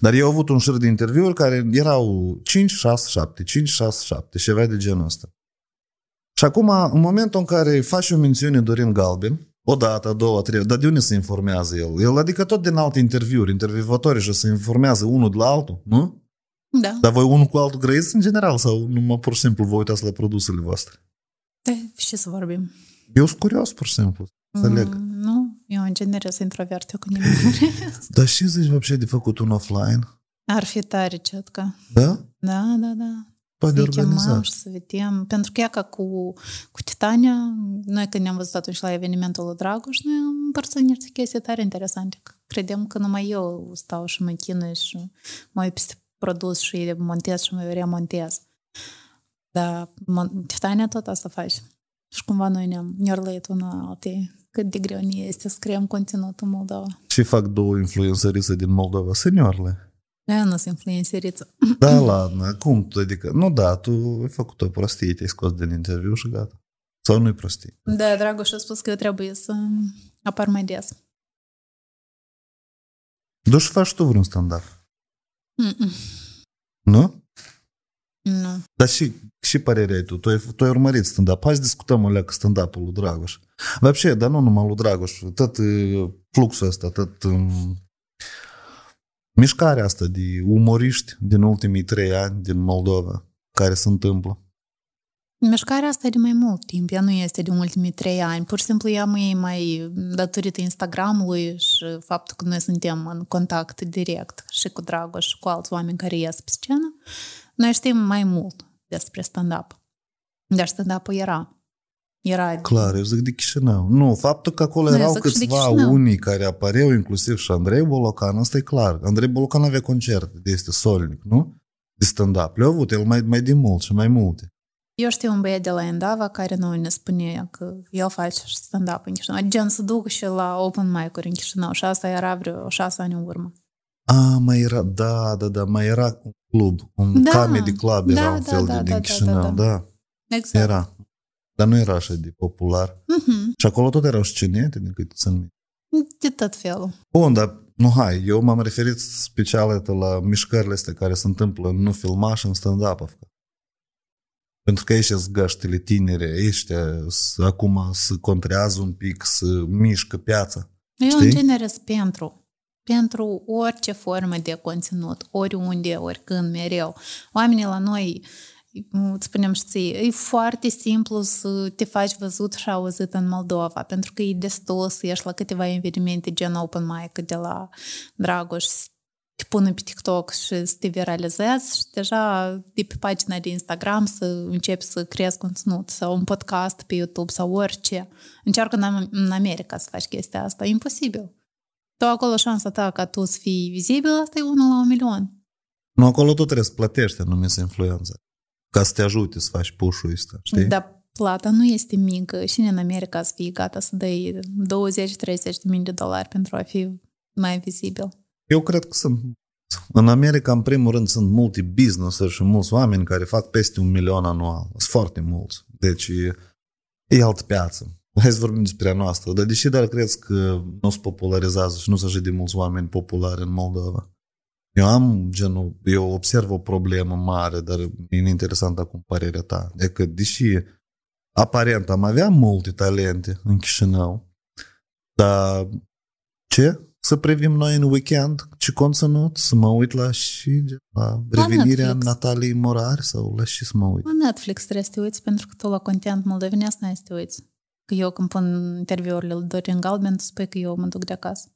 Dar eu am avut un șir de interviuri care erau 5, 6, 7, 5, 6, 7 și avea de genul ăsta. Și acum, în momentul în care faci o mențiune Dorin Galben, o dată, două, trei, dar de unde se informează el? El, adică tot din alte interviuri, intervievatorii și se informează unul de la altul, nu? Da. Dar voi unul cu altul grăiți în general sau numai pur și simplu vă uitați la produsele voastre? Da, ce să vorbim? Eu sunt curios, pur și simplu. să Mm, nu, eu în general sunt introvert, eu cu Dar și zici, вообще, de făcut un offline? Ar fi tare, cetcă. Da? Da, da, da. Poate păi de organizat. să vedem. Pentru că ea ca cu, cu Titania, noi când ne-am văzut atunci la evenimentul lui Dragoș, noi am împărțit niște chestii tare interesante. Credem că numai eu stau și mă chinui și mă uit peste produs și montez și mai remontez. Dar tiftania tot asta faci. Și cumva noi ne-am nărlăit una altei cât de greu ne este să creăm conținut în Moldova. Și fac două influențărițe din Moldova, seniorile. Eu nu sunt influențăriță. Da, ладно, cum tu, adică, nu da, tu ai făcut o prostie, te-ai scos din interviu și gata. Sau nu-i prostie? Da, Dragoș a spus că eu trebuie să apar mai des. Dar și faci tu vreun stand-up? Mm-mm. Nu? Nu. Dar și, și părerea ai tu? Tu ai, tu ai urmărit stand-up. Hai să discutăm o leacă stand-up-ul lui Dragoș. Vă dar nu numai lui Dragoș, tot fluxul ăsta, tot um, mișcarea asta de umoriști din ultimii trei ani din Moldova care se întâmplă. Mișcarea asta e de mai mult timp, ea nu este de ultimii trei ani. Pur și simplu ea mai e mai datorită Instagramului și faptul că noi suntem în contact direct și cu Dragoș și cu alți oameni care ies pe scenă, noi știm mai mult despre stand-up. Dar stand-up-ul era. Era... Clar, eu zic de Chișinău. Nu, faptul că acolo nu, erau câțiva unii care apăreau, inclusiv și Andrei Bolocan, asta e clar. Andrei Bolocan avea concerte de este solnic, nu? De stand-up. Le-au avut el mai, mai de mult și mai multe. Eu știu un băiat de la Endava care noi ne spune că el face stand-up în Chișinău. Gen să duc și la open mic-uri în Chișinău și asta era vreo șase ani în urmă. A, mai era, da, da, da, mai era un club, un da, comedy club era da, un da, fel da, de da, din da, Chișinău, da, da. da. Exact. Era. Dar nu era așa de popular. Uh-huh. Și acolo tot erau scenete, din câte țin minte. De tot felul. Bun, dar nu hai, eu m-am referit special la mișcările astea care se întâmplă în nu filmaș, în stand-up. Pentru că ești găștile tinere, ești acum să contrează un pic, să mișcă piața. Eu știi? în genere sunt pentru. Pentru orice formă de conținut, oriunde, oricând, mereu. Oamenii la noi îți spunem și ție, e foarte simplu să te faci văzut și auzit în Moldova, pentru că e destul să ieși la câteva evenimente gen open mic de la Dragoș te pună pe TikTok și să te viralizezi și deja de pe pagina de Instagram să începi să creezi conținut sau un podcast pe YouTube sau orice. Încearcă în, America să faci chestia asta. imposibil. Tu acolo șansa ta ca tu să fii vizibil, asta e unul la un milion. Nu, acolo tu trebuie să plătești anumiți influență ca să te ajute să faci pușul ăsta, știi? Da, plata nu este mică și în America să fii gata să dai 20-30 de mii de dolari pentru a fi mai vizibil. Eu cred că sunt. În America, în primul rând, sunt multi business și mulți oameni care fac peste un milion anual. Sunt foarte mulți. Deci e altă piață. Hai să vorbim despre a noastră. Dar deși dar crezi că nu se popularizează și nu se de mulți oameni populari în Moldova? Eu am genul, eu observ o problemă mare, dar e interesant acum părerea ta. E că deși aparent am avea multe talente în Chișinău, dar ce? să privim noi în weekend ce conținut, să mă uit la și la revenirea Natalii Morari sau la și să mă uit. La Netflix trebuie să te uiți pentru că tu la content moldovenesc n-ai să te uiți. Că eu când pun interviurile lui Dorin Galben, tu spui că eu mă duc de acasă.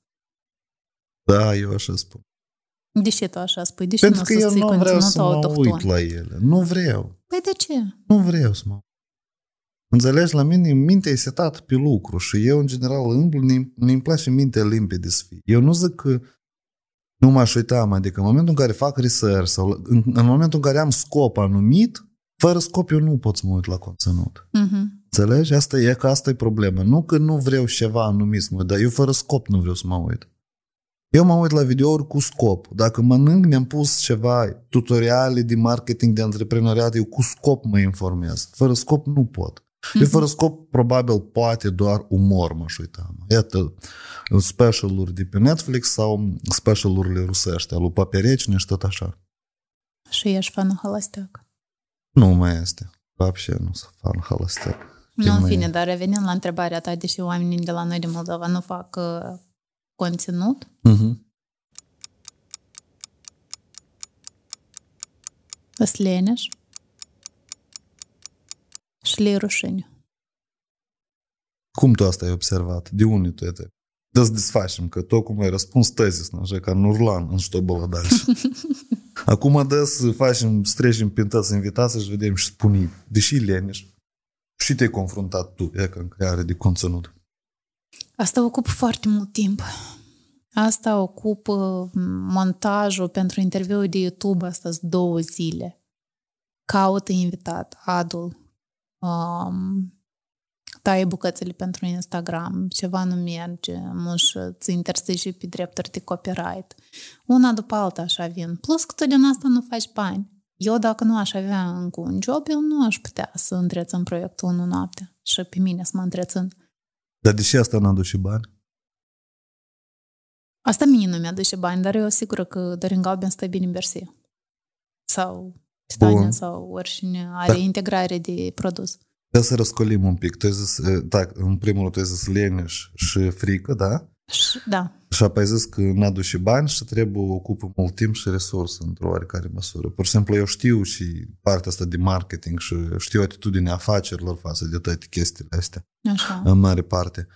Da, eu așa spun. De ce tu așa spui? De ce Pentru că eu nu vreau să mă autohton? uit la ele. Nu vreau. Păi de ce? Nu vreau să mă Înțelegi, la mine mintea e setată pe lucru și eu, în general, îmi, îmi place mintea limpede să fie. Eu nu zic că nu m-aș uita, adică în momentul în care fac research sau în, în momentul în care am scop anumit, fără scop eu nu pot să mă uit la conținut. Uh-huh. Înțelegi? Asta e că asta e problema. Nu că nu vreau ceva anumit să mă uit, dar eu fără scop nu vreau să mă uit. Eu mă uit la videouri cu scop. Dacă mănânc, mi-am pus ceva tutoriale de marketing, de antreprenoriat, eu cu scop mă informez. Fără scop nu pot. Și fără scop, probabil, poate doar umor mă aș uita. Iată, specialuri de pe Netflix sau specialurile rusești, alu lui Paperecine și tot așa. Și ești fanul halasteac? Nu mai este. Вообще nu sunt fan halasteac. Nu, în fine, dar revenind la întrebarea ta, deși oamenii de la noi din Moldova nu fac uh, conținut, uh-huh. Îți leneși? și le rușiniu. rușine. Cum tu asta ai observat? De unde tu ai Da să desfacem, că tocmai răspuns tezis, așa, ca în urlan, în ce было дальше. Acum să facem, trecem prin să invitații și vedem și spune, deși leneș, și te-ai confruntat tu, e că în creare de conținut. Asta ocupă foarte mult timp. Asta ocupă montajul pentru interviul de YouTube, asta două zile. Caută invitat, adul, um, taie bucățele pentru Instagram, ceva nu merge, muș, ți interzice pe drepturi de copyright. Una după alta așa vin. Plus că tu din asta nu faci bani. Eu dacă nu aș avea încă un job, eu nu aș putea să întrețin proiectul unul noapte și pe mine să mă întrețin. Dar de ce asta nu aduce bani? Asta mie nu mi-aduce bani, dar eu sigur că Dorin Galben stă bine în bersie. Sau Pitania Bun. sau oricine are da. integrare de produs. Da să răscolim un pic. Tu ai zis, da, în primul rând, tu ai zis leneș și frică, da? da. Și apoi ai zis că n-aduc și bani și trebuie ocupă mult timp și resurse într-o oarecare măsură. Pur și simplu eu știu și partea asta de marketing și știu atitudinea afacerilor față de toate chestiile astea. Așa. În mare parte.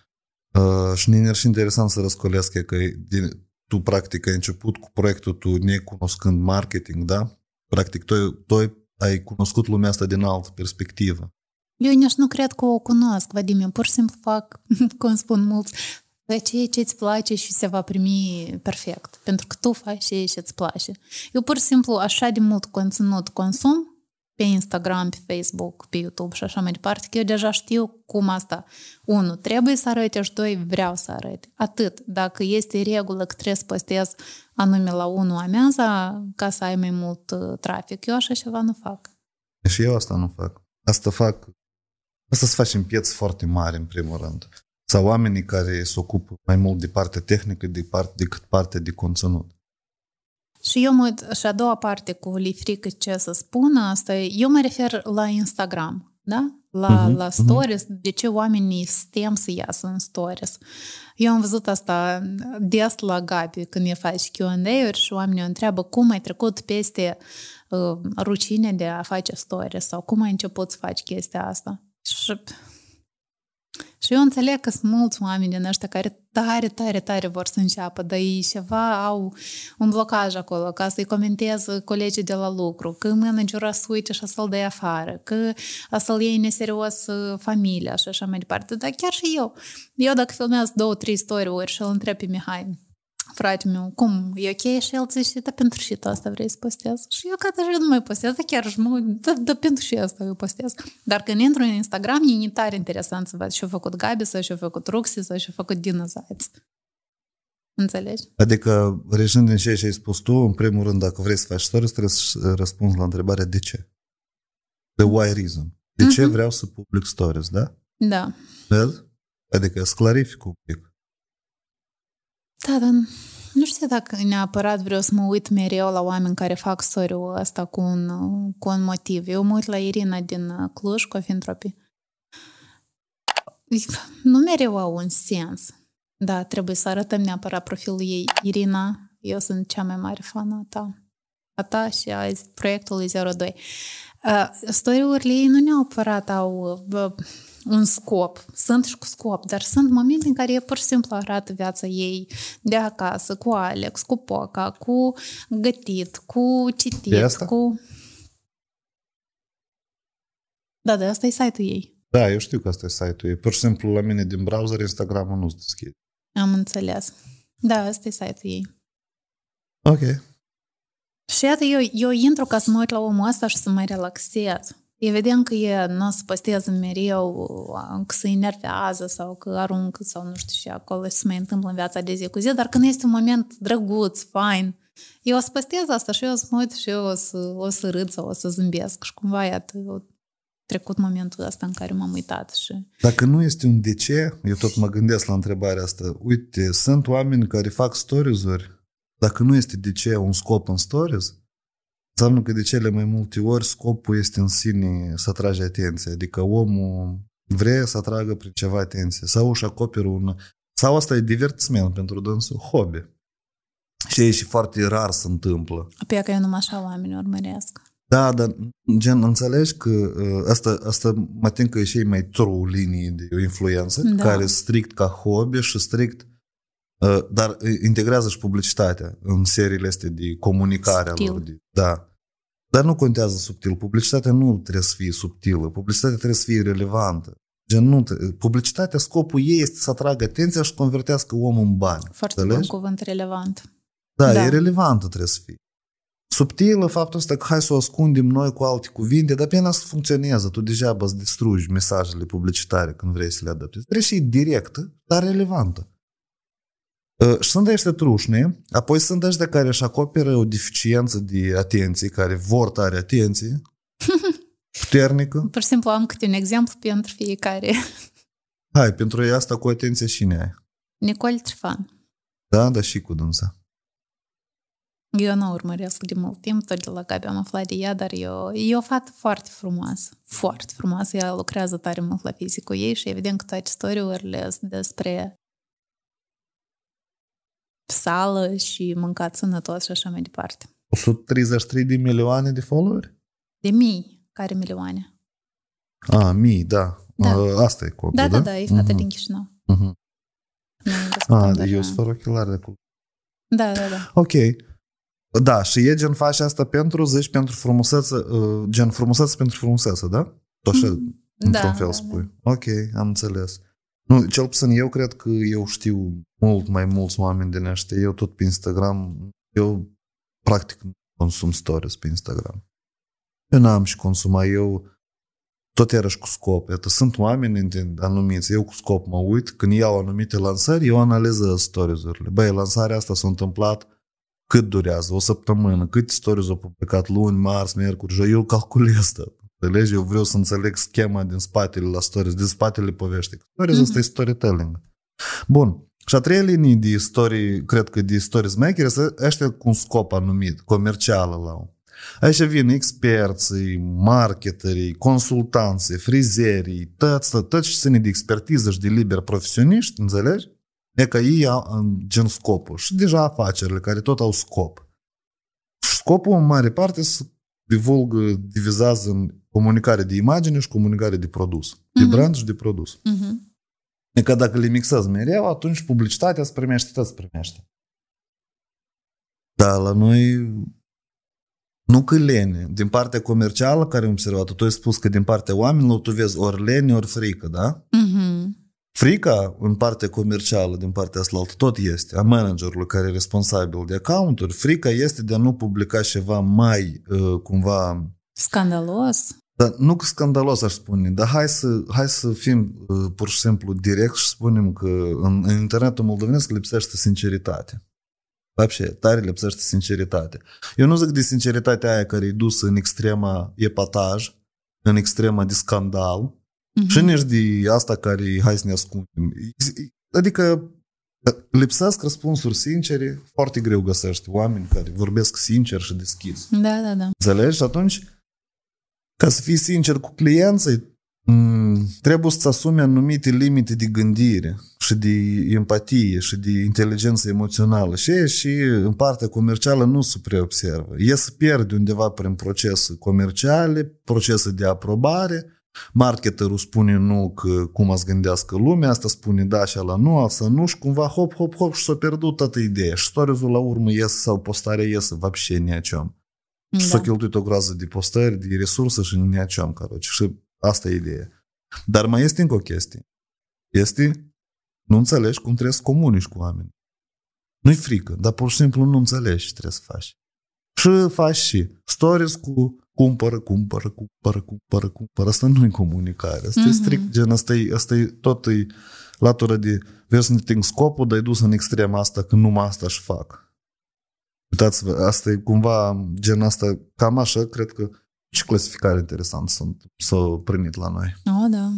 Uh, și ne și interesant să răscolesc că din, tu practic ai început cu proiectul tu necunoscând marketing, da? Practic, tu, tu ai cunoscut lumea asta din altă perspectivă. Eu nici nu cred că o cunosc, Vadim. Eu pur și simplu fac, cum spun mulți, ceea ce îți place și se va primi perfect. Pentru că tu faci ceea ce îți place. Eu pur și simplu așa de mult conținut consum pe Instagram, pe Facebook, pe YouTube și așa mai departe, că eu deja știu cum asta, unu, trebuie să arăte și doi, vreau să arăt. Atât. Dacă este regulă că trebuie să postez anume la unu amează ca să ai mai mult uh, trafic, eu așa ceva nu fac. Și eu asta nu fac. Asta fac Asta să facem pieți foarte mari, în primul rând. Sau oamenii care se ocupă mai mult de partea tehnică de parte, decât partea de conținut. Și eu mă și a doua parte cu li frică ce să spună, asta e, eu mă refer la Instagram, da? La, uh-huh, la mhm. stories, uh-huh. de ce oamenii stem să iasă în stories. Eu am văzut asta des la Gabi când e faci Q&A-uri și oamenii o întreabă cum ai trecut peste uh, rucine de a face stories sau cum ai început să faci chestia asta. Și, și eu înțeleg că sunt mulți oameni din ăștia care tare, tare, tare vor să înceapă, dar ei ceva au un blocaj acolo, ca să-i comentez colegii de la lucru, că managerul să uite și să-l dea afară, că să-l iei neserios uh, familia și așa mai departe. Dar chiar și eu, eu dacă filmez două, trei story-uri și îl întreb pe Mihai, frate meu, cum, e ok? Și el zice, da, pentru și asta vrei să postez? Și eu ca și nu mai postez, da, chiar și mă, da, da, pentru și asta eu postez. Dar când intru în Instagram, e tare interesant să văd ce-a făcut Gabi sau ce-a făcut Ruxi sau ce-a făcut Dina Zaiț. Înțelegi? Adică, reșind din ce ai spus tu, în primul rând, dacă vrei să faci story, trebuie să răspunzi la întrebarea de ce. The why reason. De mm-hmm. ce mhm. vreau să public stories, da? Da. Vezi? Adică, să clarific un pic. Da, dar nu știu dacă neapărat vreau să mă uit mereu la oameni care fac storiul ăsta cu un, cu un motiv. Eu mă uit la Irina din uh, Cluj, cu Afintropi. Nu mereu au un sens. Da, trebuie să arătăm neapărat profilul ei. Irina, eu sunt cea mai mare fană a ta. A ta și a proiectului 02. Uh, story-urile ei nu neapărat au uh, un scop. Sunt și cu scop, dar sunt momente în care e pur și simplu arată viața ei de acasă, cu Alex, cu Poca, cu gătit, cu citit, de asta? cu... Da, da, asta e site-ul ei. Da, eu știu că asta e site-ul ei. Pur și simplu la mine din browser Instagram-ul nu-ți deschide. Am înțeles. Da, asta e site-ul ei. Ok. Și iată, eu, eu intru ca să mă uit la omul ăsta și să mă relaxez. Evident că e, nu o să postează mereu uh, că se enervează sau că aruncă sau nu știu și acolo și se mai întâmplă în viața de zi cu zi, dar când este un moment drăguț, fain, eu o să păstez asta și eu o să mă uit și eu o să, o să râd sau o să zâmbesc și cumva, iată, eu trecut momentul ăsta în care m-am uitat și... Dacă nu este un de ce, eu tot mă gândesc la întrebarea asta, uite, sunt oameni care fac stories-uri, dacă nu este de ce un scop în stories, Înseamnă că de cele mai multe ori scopul este în sine să atrage atenție, adică omul vrea să atragă prin ceva atenție sau își acoperă un... Sau asta e divertisment pentru dânsul, hobby. Și e și foarte rar se întâmplă. Pe păi că eu numai așa oamenii urmăresc. Da, dar gen, înțelegi că uh, asta, asta mă tem că e și mai true linii de influență, da. care strict ca hobby și strict uh, dar uh, integrează și publicitatea în seriile astea de comunicare. Lor, de, da. Dar nu contează subtil. Publicitatea nu trebuie să fie subtilă. Publicitatea trebuie să fie relevantă. Gen, nu, publicitatea, scopul ei este să atragă atenția și să convertească omul în bani. Foarte bun cuvânt, relevant. Da, da, e relevantă trebuie să fie. Subtilă faptul ăsta că hai să o ascundem noi cu alte cuvinte, dar pena să funcționează. Tu deja îți distrugi mesajele publicitare când vrei să le adaptezi. Trebuie să fie directă, dar relevantă. Ă, și sunt ăștia trușni, apoi sunt ăștia care își acoperă o deficiență de atenție, care vor tare atenție, puternică. Pur și simplu am câte un exemplu pentru fiecare. Hai, pentru asta cu atenție și ne ai. Nicol Trifan. Da, dar și cu dânsa. Eu nu urmăresc de mult timp, tot de la Gabi am aflat de ea, dar eu, e o fată foarte frumoasă, foarte frumoasă. Ea lucrează tare mult la fizicul ei și evident că toate istoriile despre sală și mâncat sănătos și așa mai departe. 133 de milioane de followeri? De mii. Care milioane? A, mii, da. da. A, asta e copul, da? Da, da, da, e fata uh-huh. Mhm. din Chișinău. Uh-huh. A, de eu sunt fără ochelari de acolo. Da, da, da. Ok. Da, și e gen faci asta pentru, zici, pentru frumusețe, uh, gen frumusețe pentru frumusețe, da? Tot așa, mm-hmm. într-un da, fel da, spui. Da. Ok, am înțeles. Nu, cel puțin eu cred că eu știu mult mai mulți oameni din ăștia. Eu tot pe Instagram, eu practic nu consum stories pe Instagram. Eu n-am și consuma, eu tot iarăși cu scop. Iată, sunt oameni anumiți, eu cu scop mă uit, când iau anumite lansări, eu analizez stories-urile. Băi, lansarea asta s-a întâmplat cât durează, o săptămână, cât stories au publicat luni, marți, miercuri, joi, eu calculez tot. Înțelegi? Eu vreau să înțeleg schema din spatele la stories, din spatele poveștii. Stories mm-hmm. ăsta e storytelling. Bun. Și a treia linie de istorie, cred că de stories maker, este ăștia cu un scop anumit, comercial la Aici vin experții, marketerii, consultanții, frizerii, tăți, tăți ce ține de expertiză și de liber profesioniști, înțelegi? E că ei au gen scopul și deja afacerile care tot au scop. Și scopul în mare parte să divulgă, divizează în comunicare de imagine și comunicare de produs, uh-huh. de mhm. brand și de produs. Uh-huh. Că dacă le mixez mereu, atunci publicitatea se primește, tot se primește. Dar la noi nu că lene. Din partea comercială care am observat, tu ai spus că din partea oamenilor tu vezi ori lene, ori frică, da? Uh-huh. Frica în partea comercială, din partea asta tot este a managerului care e responsabil de accounturi. Frica este de a nu publica ceva mai uh, cumva... Scandalos? Dar nu că scandalos aș spune, dar hai să, hai să fim uh, pur și simplu direct și spunem că în, în internetul moldovenesc lipsește sinceritate. Вообще, tare lipsește sinceritate. Eu nu zic de sinceritatea aia care e dusă în extrema epataj, în extrema de scandal, uh-huh. și nici de asta care e hai să ne ascundem. Adică uh, lipsesc răspunsuri sincere, foarte greu găsești oameni care vorbesc sincer și deschis. Da, da, da. Înțelegi? Și atunci ca să fii sincer cu clienții, mm. trebuie să-ți asumi anumite limite de gândire și de empatie și de inteligență emoțională. Și și în partea comercială nu se preobservă. E să pierde undeva prin procese comerciale, procese de aprobare, marketerul spune nu că cum ați gândească lumea, asta spune da și la nu, asta nu și cumva hop, hop, hop și s-a pierdut toată ideea și stories la urmă iese sau postarea iese, вообще ni о da. Și s-a da. cheltuit o groază de postări, de resurse și ne aceam, caroci. Și asta e ideea. Dar mai este încă o chestie. Este, nu înțelegi cum trebuie să comunici cu oameni. Nu-i frică, dar pur și simplu nu înțelegi ce trebuie să faci. Și faci și stories cu cumpără, cumpără, cumpără, cumpără, cumpără. Asta nu e comunicare. Asta mm-hmm. e mhm. strict gen, asta e, asta e tot e latură de vezi să ne scopul, dar e dus în extrema asta, că numai asta și fac uitați asta e cumva gen asta, cam așa, cred că și clasificare interesant sunt să o primit la noi. O, da.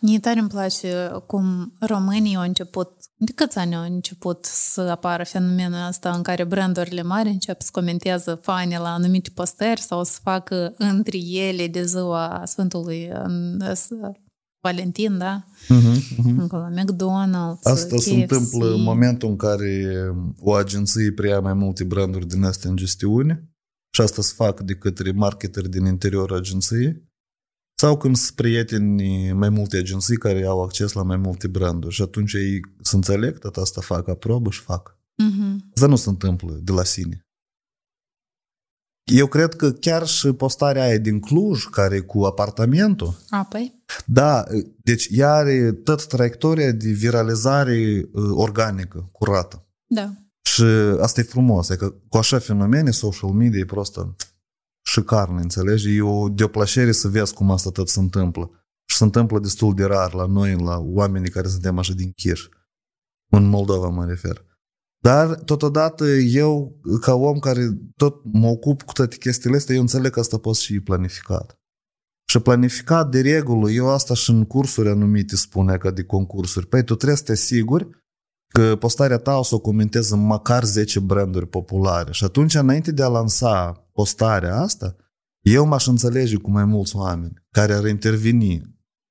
Mie tare îmi place cum românii au început, de câți ani au început să apară fenomenul ăsta în care brandurile mari încep să comentează fanii la anumite postări sau să facă între ele de ziua Sfântului Valentin, da? Uh-huh, mhm, mhm. uh-huh. McDonald's, Asta KFC. se întâmplă în momentul în care o agenție preia mai multe branduri din astea în gestiune și asta se fac de către marketeri din interiorul agenției sau când sunt prieteni mai multe agenții care au acces la mai multe branduri și atunci ei se înțeleg, tot asta fac, aprobă și fac. Uh-huh. Asta nu se întâmplă de la sine. Eu cred că chiar și postarea aia din Cluj, care cu apartamentul... păi. Da, deci ea are tot traiectoria de viralizare uh, organică, curată. Da. Și asta e frumos, e că adică cu așa fenomene social media e prostă carne, înțelegi? E o, de o plăcere să vezi cum asta tot se întâmplă. Și se întâmplă destul de rar la noi, la oamenii care suntem așa din Chir. În Moldova mă refer. Dar, totodată, eu, ca om care tot mă ocup cu toate chestiile astea, eu înțeleg că asta poți și planificat. Și planificat de regulă, eu asta și în cursuri anumite spune, ca adică de concursuri, păi tu trebuie să te asiguri că postarea ta o să o comentezi în măcar 10 branduri populare. Și atunci, înainte de a lansa postarea asta, eu m-aș înțelege cu mai mulți oameni care ar interveni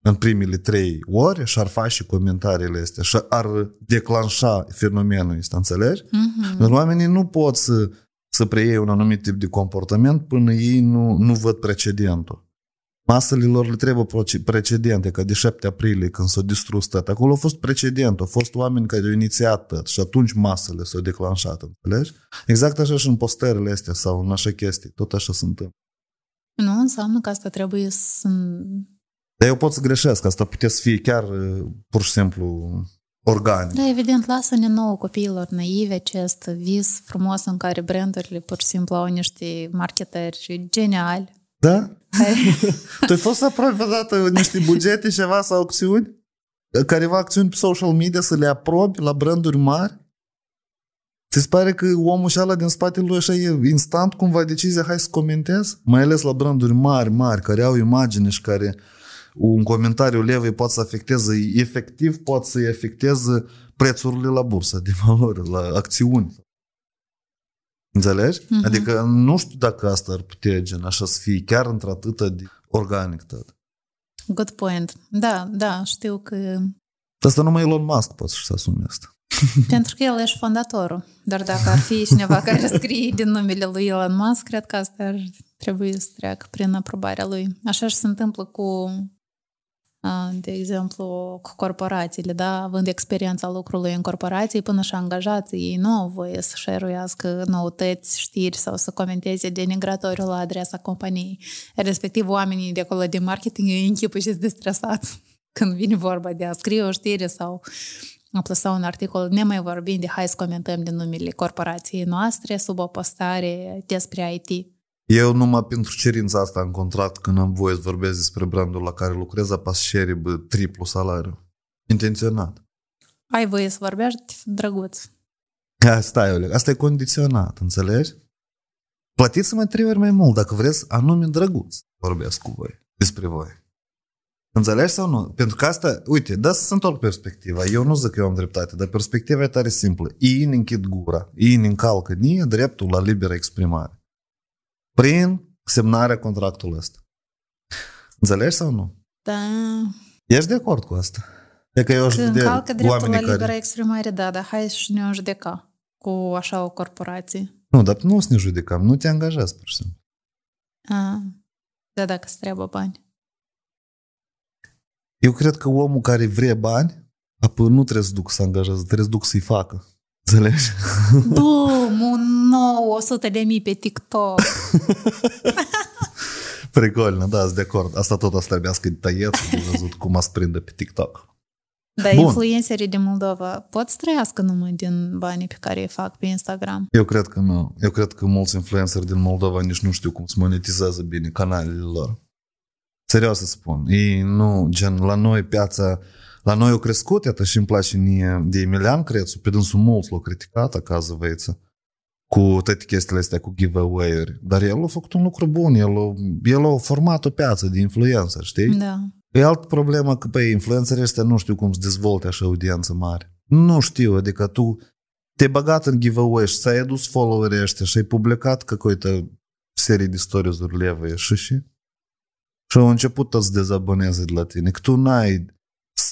în primele trei ori și ar face comentariile astea și ar declanșa fenomenul ăsta, înțelegi? Mm-hmm. oamenii nu pot să, să preiei un anumit tip de comportament până ei nu, nu văd precedentul. Masele lor le trebuie precedente, că de 7 aprilie când s-a distrus tot, acolo a fost precedent, au fost oameni care au inițiat tot și atunci masele s-au declanșat, înțelegi? Exact așa și în postările astea sau în așa chestii, tot așa sunt. Nu înseamnă că asta trebuie să dar eu pot să greșesc, asta putea să fie chiar uh, pur și simplu organic. Da, evident, lasă-ne nouă copiilor naive acest vis frumos în care brandurile pur și simplu au niște marketeri geniali. Da? tu ai fost să aprobi vreodată niște bugete, ceva sau acțiuni? Careva acțiuni pe social media să le aprobi la branduri mari? Ți se pare că omul și ala din spatele lui așa e instant cumva decizia, hai să comentez? Mai ales la branduri mari, mari, care au imagine și care un comentariu levei poate să afecteze, efectiv poate să-i afecteze prețurile la bursă de valori, la acțiuni. Înțelegi? Uh-huh. Adică nu știu dacă asta ar putea gen așa să fie chiar într-atâta de organic tot. Good point. Da, da, știu că... Asta numai Elon Musk poate să-și asume asta. Pentru că el ești fondatorul. Dar dacă ar fi cineva care scrie din numele lui Elon Musk, cred că asta ar trebui să treacă prin aprobarea lui. Așa și se întâmplă cu de exemplu, corporațiile, da, având experiența lucrului în corporații, până și angajații ei nu au voie să șeruiască noutăți, știri sau să comenteze denigratoriu la adresa companiei. Respectiv, oamenii de acolo de marketing închipă și destresați când vine vorba de a scrie o știre sau a plăsa un articol, ne mai vorbim de hai să comentăm de numele corporației noastre sub o postare despre IT. Eu numai pentru cerința asta în contract, când am voie să vorbesc despre brandul la care lucrez, apas share triplu salariu. Intenționat. Ai voie să vorbești drăguț. Asta e, Oleg. Asta e condiționat, înțelegi? Plătiți-mă trei ori mai mult dacă vreți anume drăguț vorbesc cu voi, despre voi. Înțelegi sau nu? Pentru că asta, uite, da să se întorc perspectiva. Eu nu zic că eu am dreptate, dar perspectiva e tare simplă. Ei ne închid gura, ei ne încalcă e dreptul la liberă exprimare prin semnarea contractului ăsta. Înțelegi sau nu? Da. Ești de acord cu asta? De că eu Când calcă dreptul la liberă care... exprimare, da, dar hai și ne judeca cu așa o corporație. Nu, dar nu o să ne judecăm, nu te angajează, pur și simplu. A, da, dacă îți trebuie bani. Eu cred că omul care vrea bani, apoi nu trebuie să duc să angajeze, trebuie să duc să-i facă. Înțelegi? Bum, un nou 100 de mii pe TikTok. Прикольно, da, sunt de acord. Asta tot o să trebuiască tăiet de văzut cum ați prinde pe TikTok. Da, Bun. influencerii din Moldova pot să trăiască numai din banii pe care îi fac pe Instagram? Eu cred că nu. Eu cred că mulți influenceri din Moldova nici nu știu cum să monetizează bine canalele lor. Serios să spun. Ei nu, gen, la noi piața la noi au crescut, iată și îmi place mie de Emilian Crețu, pe dânsul mulți l-au criticat, acazăvăiță, cu toate chestiile astea, cu giveaway-uri. Dar el a făcut un lucru bun, el a, el a format o piață de influență, știi? Da. E altă problemă că, pe influencer este nu știu cum se dezvolte așa audiență mare. Nu știu, adică tu te-ai băgat în giveaway și ți-ai adus followerii ăștia și ai publicat căcoită serie de stories-uri leve și și și au început să-ți dezaboneze de la tine, că tu n-ai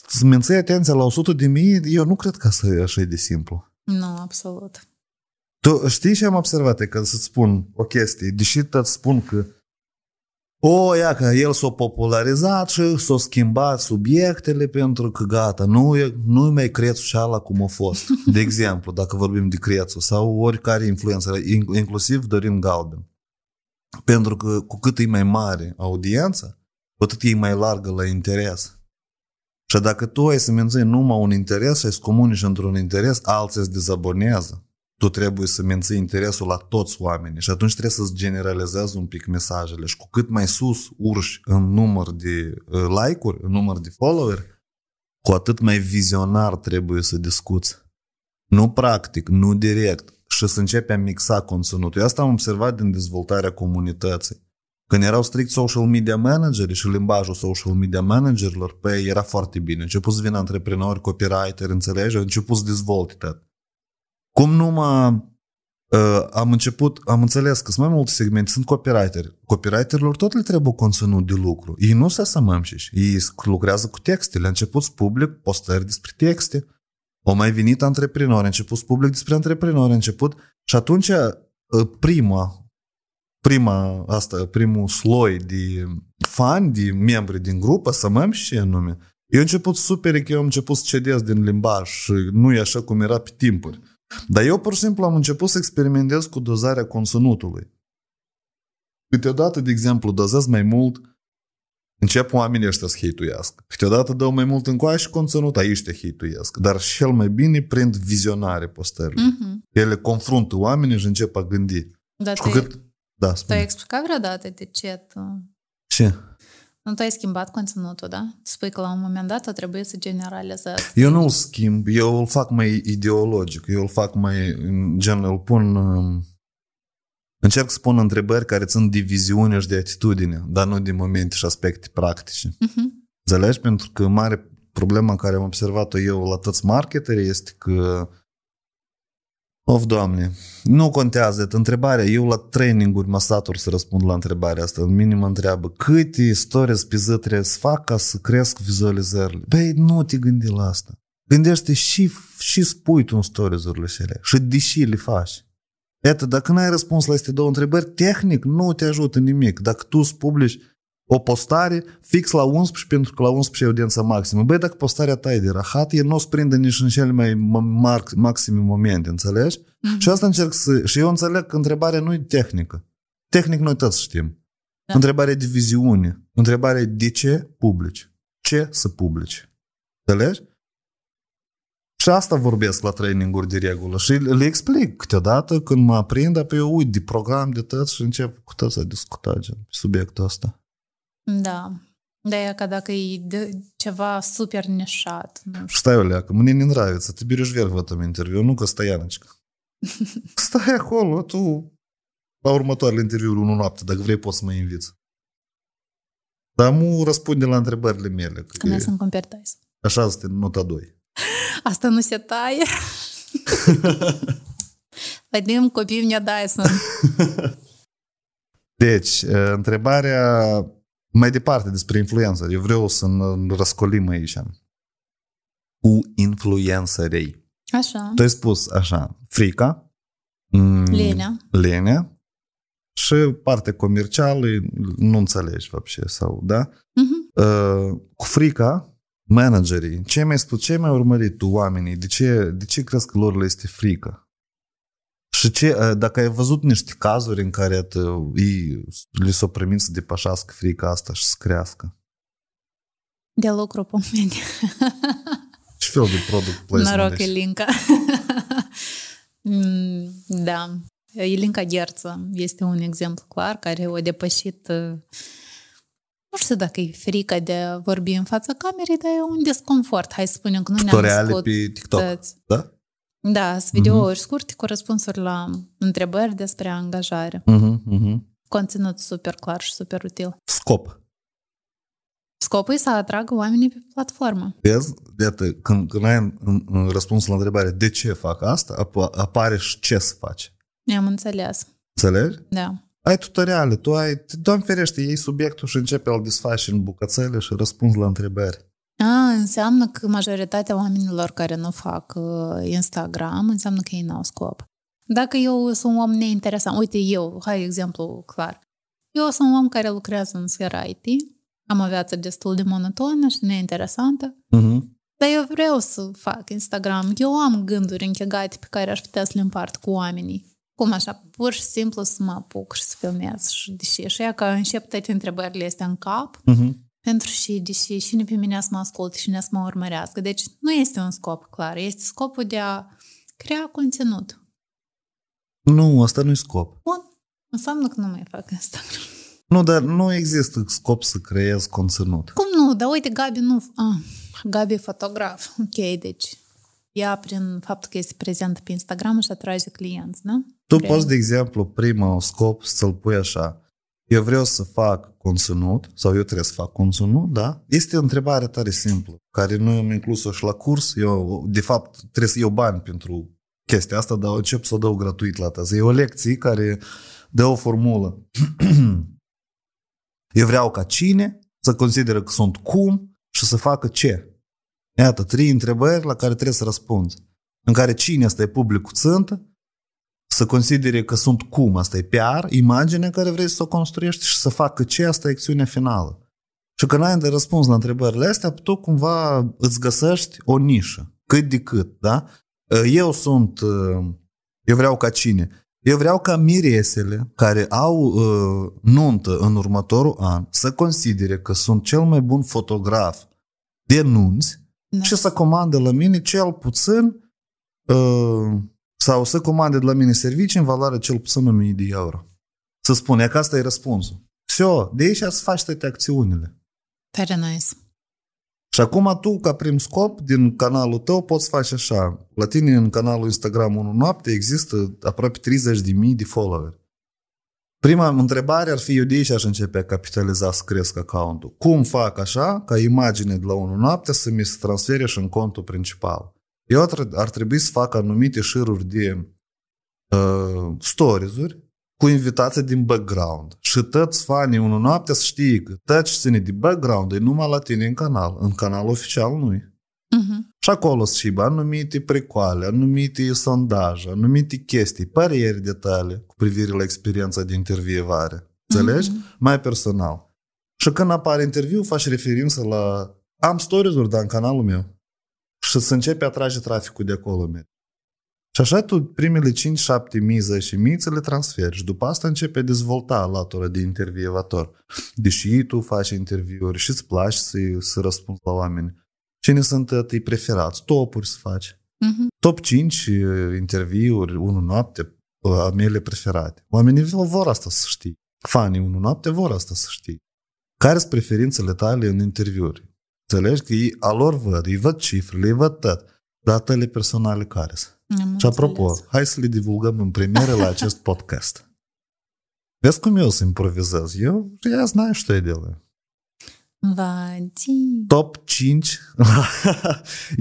să menții atenția la 100 de mii, eu nu cred că asta e așa de simplu. Nu, absolut. Tu știi ce am observat? Că să-ți spun o chestie, deși îți spun că o, ia că el s-a popularizat și s-a schimbat subiectele pentru că gata, nu e, nu mai crețul și ala cum a fost. De exemplu, dacă vorbim de crețul sau oricare influență, inclusiv Dorin Galben. Pentru că cu cât e mai mare audiența, cu atât e mai largă la interes. Și dacă tu ai să menții numai un interes ai să comunici într-un interes, alții îți dezabonează. Tu trebuie să menții interesul la toți oamenii și atunci trebuie să-ți generalizezi un pic mesajele și cu cât mai sus urși în număr de uh, like-uri, în număr de follower, cu atât mai vizionar trebuie să discuți. Nu practic, nu direct și să începe a mixa conținutul. Eu asta am observat din dezvoltarea comunității. Când erau strict social media manageri și limbajul social media managerilor, pe era foarte bine. A început să vină antreprenori, copywriter, înțelegi? A început să dezvolte tot. Cum numai Uh, ă, am început, am înțeles că sunt mai multe segmente, sunt copywriteri. Copywriterilor tot le trebuie conținut de lucru. Ei nu se și ei lucrează cu texte. Le-a început să public postări despre texte. O mai venit antreprenori, a început să public despre antreprenori, a început. Și atunci ă, prima prima, asta, primul sloi de fani, de membri din grupă, să mă și anume. Eu am început super, că eu am început să cedez din limbaj și nu e așa cum era pe timpuri. Dar eu pur și simplu am început să experimentez cu dozarea conținutului. Câteodată, de exemplu, dozez mai mult, încep oamenii ăștia să hituiască. Câteodată dau mai mult încoace și conținut, aici te hituiesc. Dar cel mai bine prind vizionare postările. Uh-huh. Mhm. Ele confruntă oamenii și încep a gândi. Dar și te... cu cât da, spune. Tu ai explicat vreodată de ce tu... Ce? Nu, tu ai schimbat conținutul, da? Spui că la un moment dat o trebuie să generalizezi. Eu nu-l schimb, eu îl fac mai ideologic, eu îl fac mai, gen, îl pun... Um, încerc să pun întrebări care țin de viziune și de atitudine, dar nu de momente și aspecte practice. Uh-huh. Pentru că mare problema care am observat-o eu la toți marketerii este că Of, Doamne, nu contează, întrebarea, eu la training-uri mă satur să răspund la întrebarea asta, în minim mă întreabă, câte istorie pe zi trebuie să fac ca să cresc vizualizările? Băi, nu te gândi la asta. Gândește și, și spui tu în stories-urile și alea, și deși le faci. Iată, dacă n-ai răspuns la aceste două întrebări, tehnic nu te ajută nimic. Dacă tu îți publici o postare fix la 11 pentru că la 11 e audiența maximă. Băi, dacă postarea ta e de rahat, el nu o prinde nici în cele mai mar- maxime momente, înțelegi? Mm-hmm. Și asta încerc să... Și eu înțeleg că întrebarea nu e tehnică. Tehnic noi toți știm. Da. Întrebarea de viziune. Întrebarea de ce publici. Ce să publici. Înțelegi? Și asta vorbesc la traininguri de regulă și le explic câteodată când mă aprind, pe eu uit de program de tot și încep cu tot să discuta gen, subiectul ăsta. Da. Да, я когда чего супер не шат. Стай, Оляка, мне не нравится. Ты берешь верх в этом интервью. Ну-ка, стояночка. Stai acolo, tu... La următoarele interviuri, unul noapte, dacă vrei, poți să mă inviți. Dar nu răspunde la întrebările mele. Că Când e... să-mi cumperi Dyson. Așa este nota 2. Asta nu se taie. Vadim, copii mi Dyson. Deci, eh, întrebarea mai departe, despre influență. Eu vreau să ne răscolim aici. Cu influențării. Așa. Tu ai spus așa, frica, mm, lenea, lenea și parte comercială nu înțelegi, вообще, sau, da? Uh-huh. Uh, cu frica, managerii, ce mai spus, ce mai urmărit tu oamenii? De ce, de ce crezi că lor le este frică? Și ce, ă, dacă ai văzut niște cazuri în care te, i, li s-a primit să depășească frica asta și să crească? De lucru pe mine. Ce fel de product placement Noroc, Elinca. Mm, da. Elinca Gherță este un exemplu clar care a depășit ă, nu știu dacă e frică de a vorbi în fața camerei, dar e un disconfort. hai să spunem că nu ne-am născut. pe TikTok, da? Da, sunt mhm. videouri uh-huh. scurte cu răspunsuri la întrebări despre angajare. Uh-huh, uh-huh. Conținut super clar și super util. Scop. Scopul e să atragă oamenii pe platformă. Vezi? atât, când, când ai în, în, în la întrebare de ce fac asta, ap- apare și ce să faci. Am înțeles. Înțelegi? Da. Ai tutoriale, tu ai, doamne ferește, iei subiectul și începe al desfaci în bucățele și răspunzi la întrebări. A, da, înseamnă că majoritatea oamenilor care nu fac uh, Instagram, înseamnă că ei n-au scop. Dacă eu sunt un om neinteresant, uite eu, hai exemplu clar. Eu sunt un om care lucrează în sfera IT, am o viață destul de monotonă și neinteresantă, uh-huh. dar eu vreau să fac Instagram. Eu am gânduri închegate pe care aș putea să le împart cu oamenii. Cum așa, pur și simplu să mă apuc și să filmez și deși ea că încep toate întrebările astea în cap, uh-huh pentru și deși cine pe mine să mă și ne să mă urmărească. Deci nu este un scop clar, este scopul de a crea conținut. Nu, asta nu-i scop. Bun, înseamnă că nu mai fac asta. Nu, dar nu există scop să creez conținut. Cum nu? Dar uite, Gabi nu... Ah, Gabi e fotograf. Ok, deci ea prin faptul că este prezentă pe Instagram și atrage clienți, nu? Tu Vrei? poți, de exemplu, primul scop să-l pui așa eu vreau să fac conținut sau eu trebuie să fac conținut, da? Este o întrebare tare simplă, care nu am inclus-o și la curs. Eu, de fapt, trebuie să iau bani pentru chestia asta, dar încep să o dau gratuit la tază. E o lecție care dă o formulă. eu vreau ca cine să consideră că sunt cum și să facă ce. Iată, trei întrebări la care trebuie să răspunzi. În care cine este publicul țântă, să considere că sunt cum, asta e PR, imaginea care vrei să o construiești și să facă ce, asta e acțiunea finală. Și când ai de răspuns la întrebările astea, tu cumva îți găsești o nișă, cât de cât, da? Eu sunt, eu vreau ca cine? Eu vreau ca miresele care au uh, nuntă în următorul an să considere că sunt cel mai bun fotograf de nunți da. și să comande la mine cel puțin uh, sau să comande de la mine servicii în valoare cel puțin 1000 de euro. Să spun, e că asta e răspunsul. Все, de aici să faci toate acțiunile. Very nice. Și acum tu, ca prim scop, din canalul tău poți face așa. La tine în canalul Instagram 1 noapte există aproape 30.000 de follower. Prima întrebare ar fi eu de aici aș începe a capitaliza să cresc accountul. Cum fac așa ca imagine de la 1 noapte să mi se transfere și în contul principal? Eu ar, ar trebui să fac anumite șiruri de uh, stories-uri cu invitații din background. Și toți fanii unul noapte să știe că tot ce ține de background e numai la tine în canal. În canal oficial nu e. Uh-huh. Și acolo sunt și anumite precoale, anumite sondaje, anumite chestii, parieri detalii cu privire la experiența de intervievare. Înțelegi? Uh-huh. Mai personal. Și când apare interviu, faci referință la... Am stories-uri, dar în canalul meu și să începe a trage traficul de acolo. Merg. Și așa tu primele 5-7 mii, 10 mii ți le transferi și după asta începe a dezvolta latura de intervievator. Deși tu faci interviuri și îți place să, să răspunzi la oameni. Cine sunt uh, tăi preferați? Topuri să faci. Uh-huh. Top 5 uh, interviuri, 1 noapte, uh, a mele preferate. Oamenii vor asta să știi. Fanii 1 noapte vor asta să știi. Care sunt preferințele tale în interviuri? Înțelegi? Că ei, a lor văd, îi văd cifrele, îi văd tot. Datele personale care sunt. Am și apropo, înțeles. hai să le divulgăm în premieră la acest podcast. Vezi cum eu să improvizez? Eu, я знаю, что я делаю. Vadi. Top 5.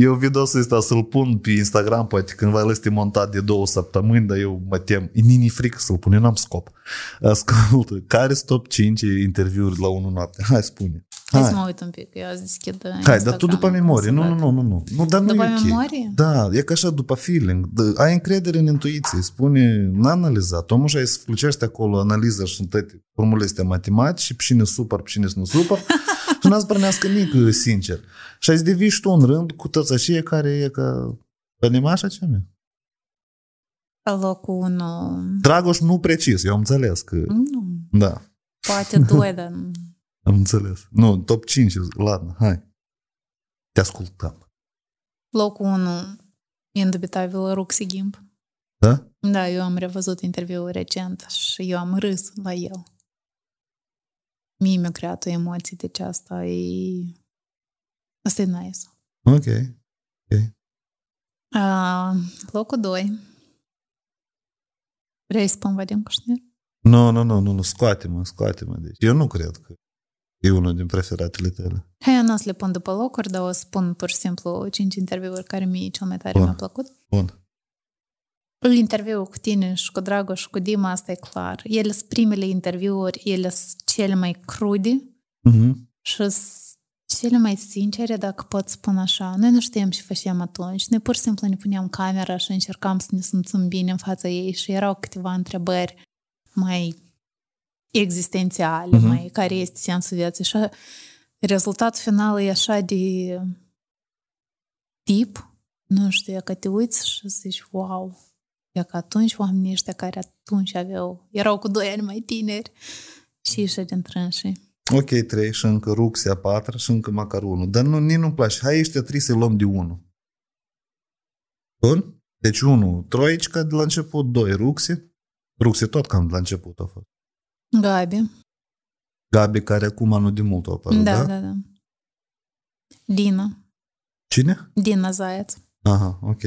eu videosul ăsta să-l pun pe Instagram, poate când el este montat de două săptămâni, dar eu mă tem, e nini frică să-l pun, eu n-am scop. Ascultă, care sunt top 5 interviuri la 1 noapte? Hai, spune. Hai, Hai să mă uit un pic, eu azi deschid Instagram. Hai, dar tu după memorie, nu, nu, nu, nu, nu. nu dar nu e okay. memorie? Da, e ca așa, după feeling. Da, ai încredere în intuiție, spune, n-a analizat. Omul și ai să flucești acolo analiză și sunt toate formulele astea matematice, și cine super, cine nu super, și n-ați prănească nimic, sincer. Și ai să devii și tu în rând cu toți aceia care e ca... Pădem așa ce mi Locul 1... Uh, Dragoș nu precis, eu am înțeles că... Nu. Da. Poate doi, dar... Am înțeles. Nu, top 5. Ladna, hai. Te ascultăm. Locul 1, indubitabil, Ruxi Gimp. Da? Da, eu am revăzut interviul recent și eu am râs la el. Mie mi-a creat o emoție, deci asta e... Asta e nice. Ok. okay. Uh, locul 2. Vrei să spun Vadim Cușner? Nu, no, nu, no, nu, no, nu, nu, scoate-mă, scoate-mă. Deci eu nu cred că E unul din preferatele tale. Hai, eu o să le pun după locuri, dar o spun pur și simplu cinci interviuri care mi mi-e cel mai tare Bun. mi-a plăcut. Bun. Interviul cu tine și cu Dragoș și cu Dima, asta e clar. Ele sunt primele interviuri, ele sunt cele mai crude uh-huh. și cele mai sincere, dacă pot spune așa. Noi nu știam ce făceam atunci. Noi pur și simplu ne puneam camera și încercam să ne simțim bine în fața ei și erau câteva întrebări mai existențiale, uh-huh. Mhm. mai, care este sensul vieții. Și rezultatul final e așa de tip, nu știu, că te uiți și zici, wow, e că atunci oamenii ăștia care atunci aveau, erau cu doi ani mai tineri și ieșe din trânșii. Ok, trei și încă ruxia patra și încă unul. Dar nu, nici nu-mi place. Hai ăștia trei să luăm de unul. Bun? Deci unul, ca de la început, doi, ruxe. Ruxe tot cam de la început a fost. Gabi. Gabi, care acum nu de mult o apărut, da? Da, da, da. Dina. Cine? Dina Zaiaț. Aha, ok.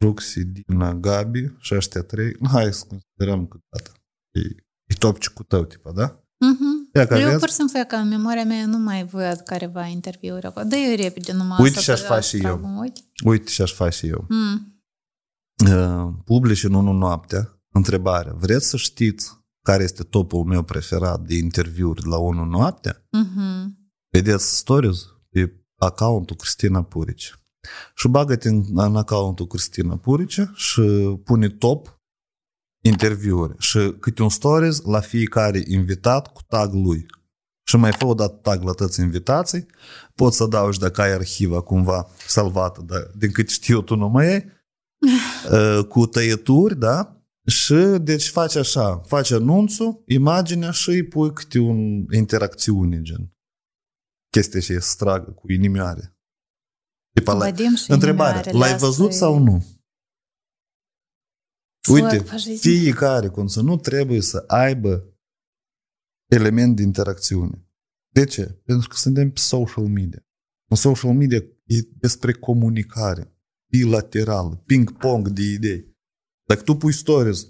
Ruxi, Dina, Gabi și ăștia trei. Hai să considerăm că dată. E, e topcicul tău, tipa, da? Uh-huh. Eu pur și simplu că în memoria mea nu mai văd careva interviuri acolo. Dă-i repede numai Uite și-aș face eu. Uite și-aș face eu. Mm. Uh, publici în unul noaptea întrebarea. Vreți să știți care este topul meu preferat de interviuri la 1 noaptea? Uh-huh. Vedeți stories pe accountul Cristina Purice. Și bagă-te în, în accountul Cristina Purice și pune top interviuri și câte un stories la fiecare invitat cu tag lui. Și mai fă o dată tag la toți invitații, poți să și dacă ai arhiva cumva salvată, dar din cât știu tu nu mai ai, uh, cu tăieturi, da? Și deci faci așa, faci anunțul, imaginea și îi pui câte un interacțiune, gen. Chestia și stragă cu inimioare. Tipa, la... Întrebare, l-ai văzut sau nu? Uite, fiecare să nu trebuie să aibă element de interacțiune. De ce? Pentru că suntem pe social media. În social media e despre comunicare bilaterală, ping-pong de idei. Dacă tu pui stories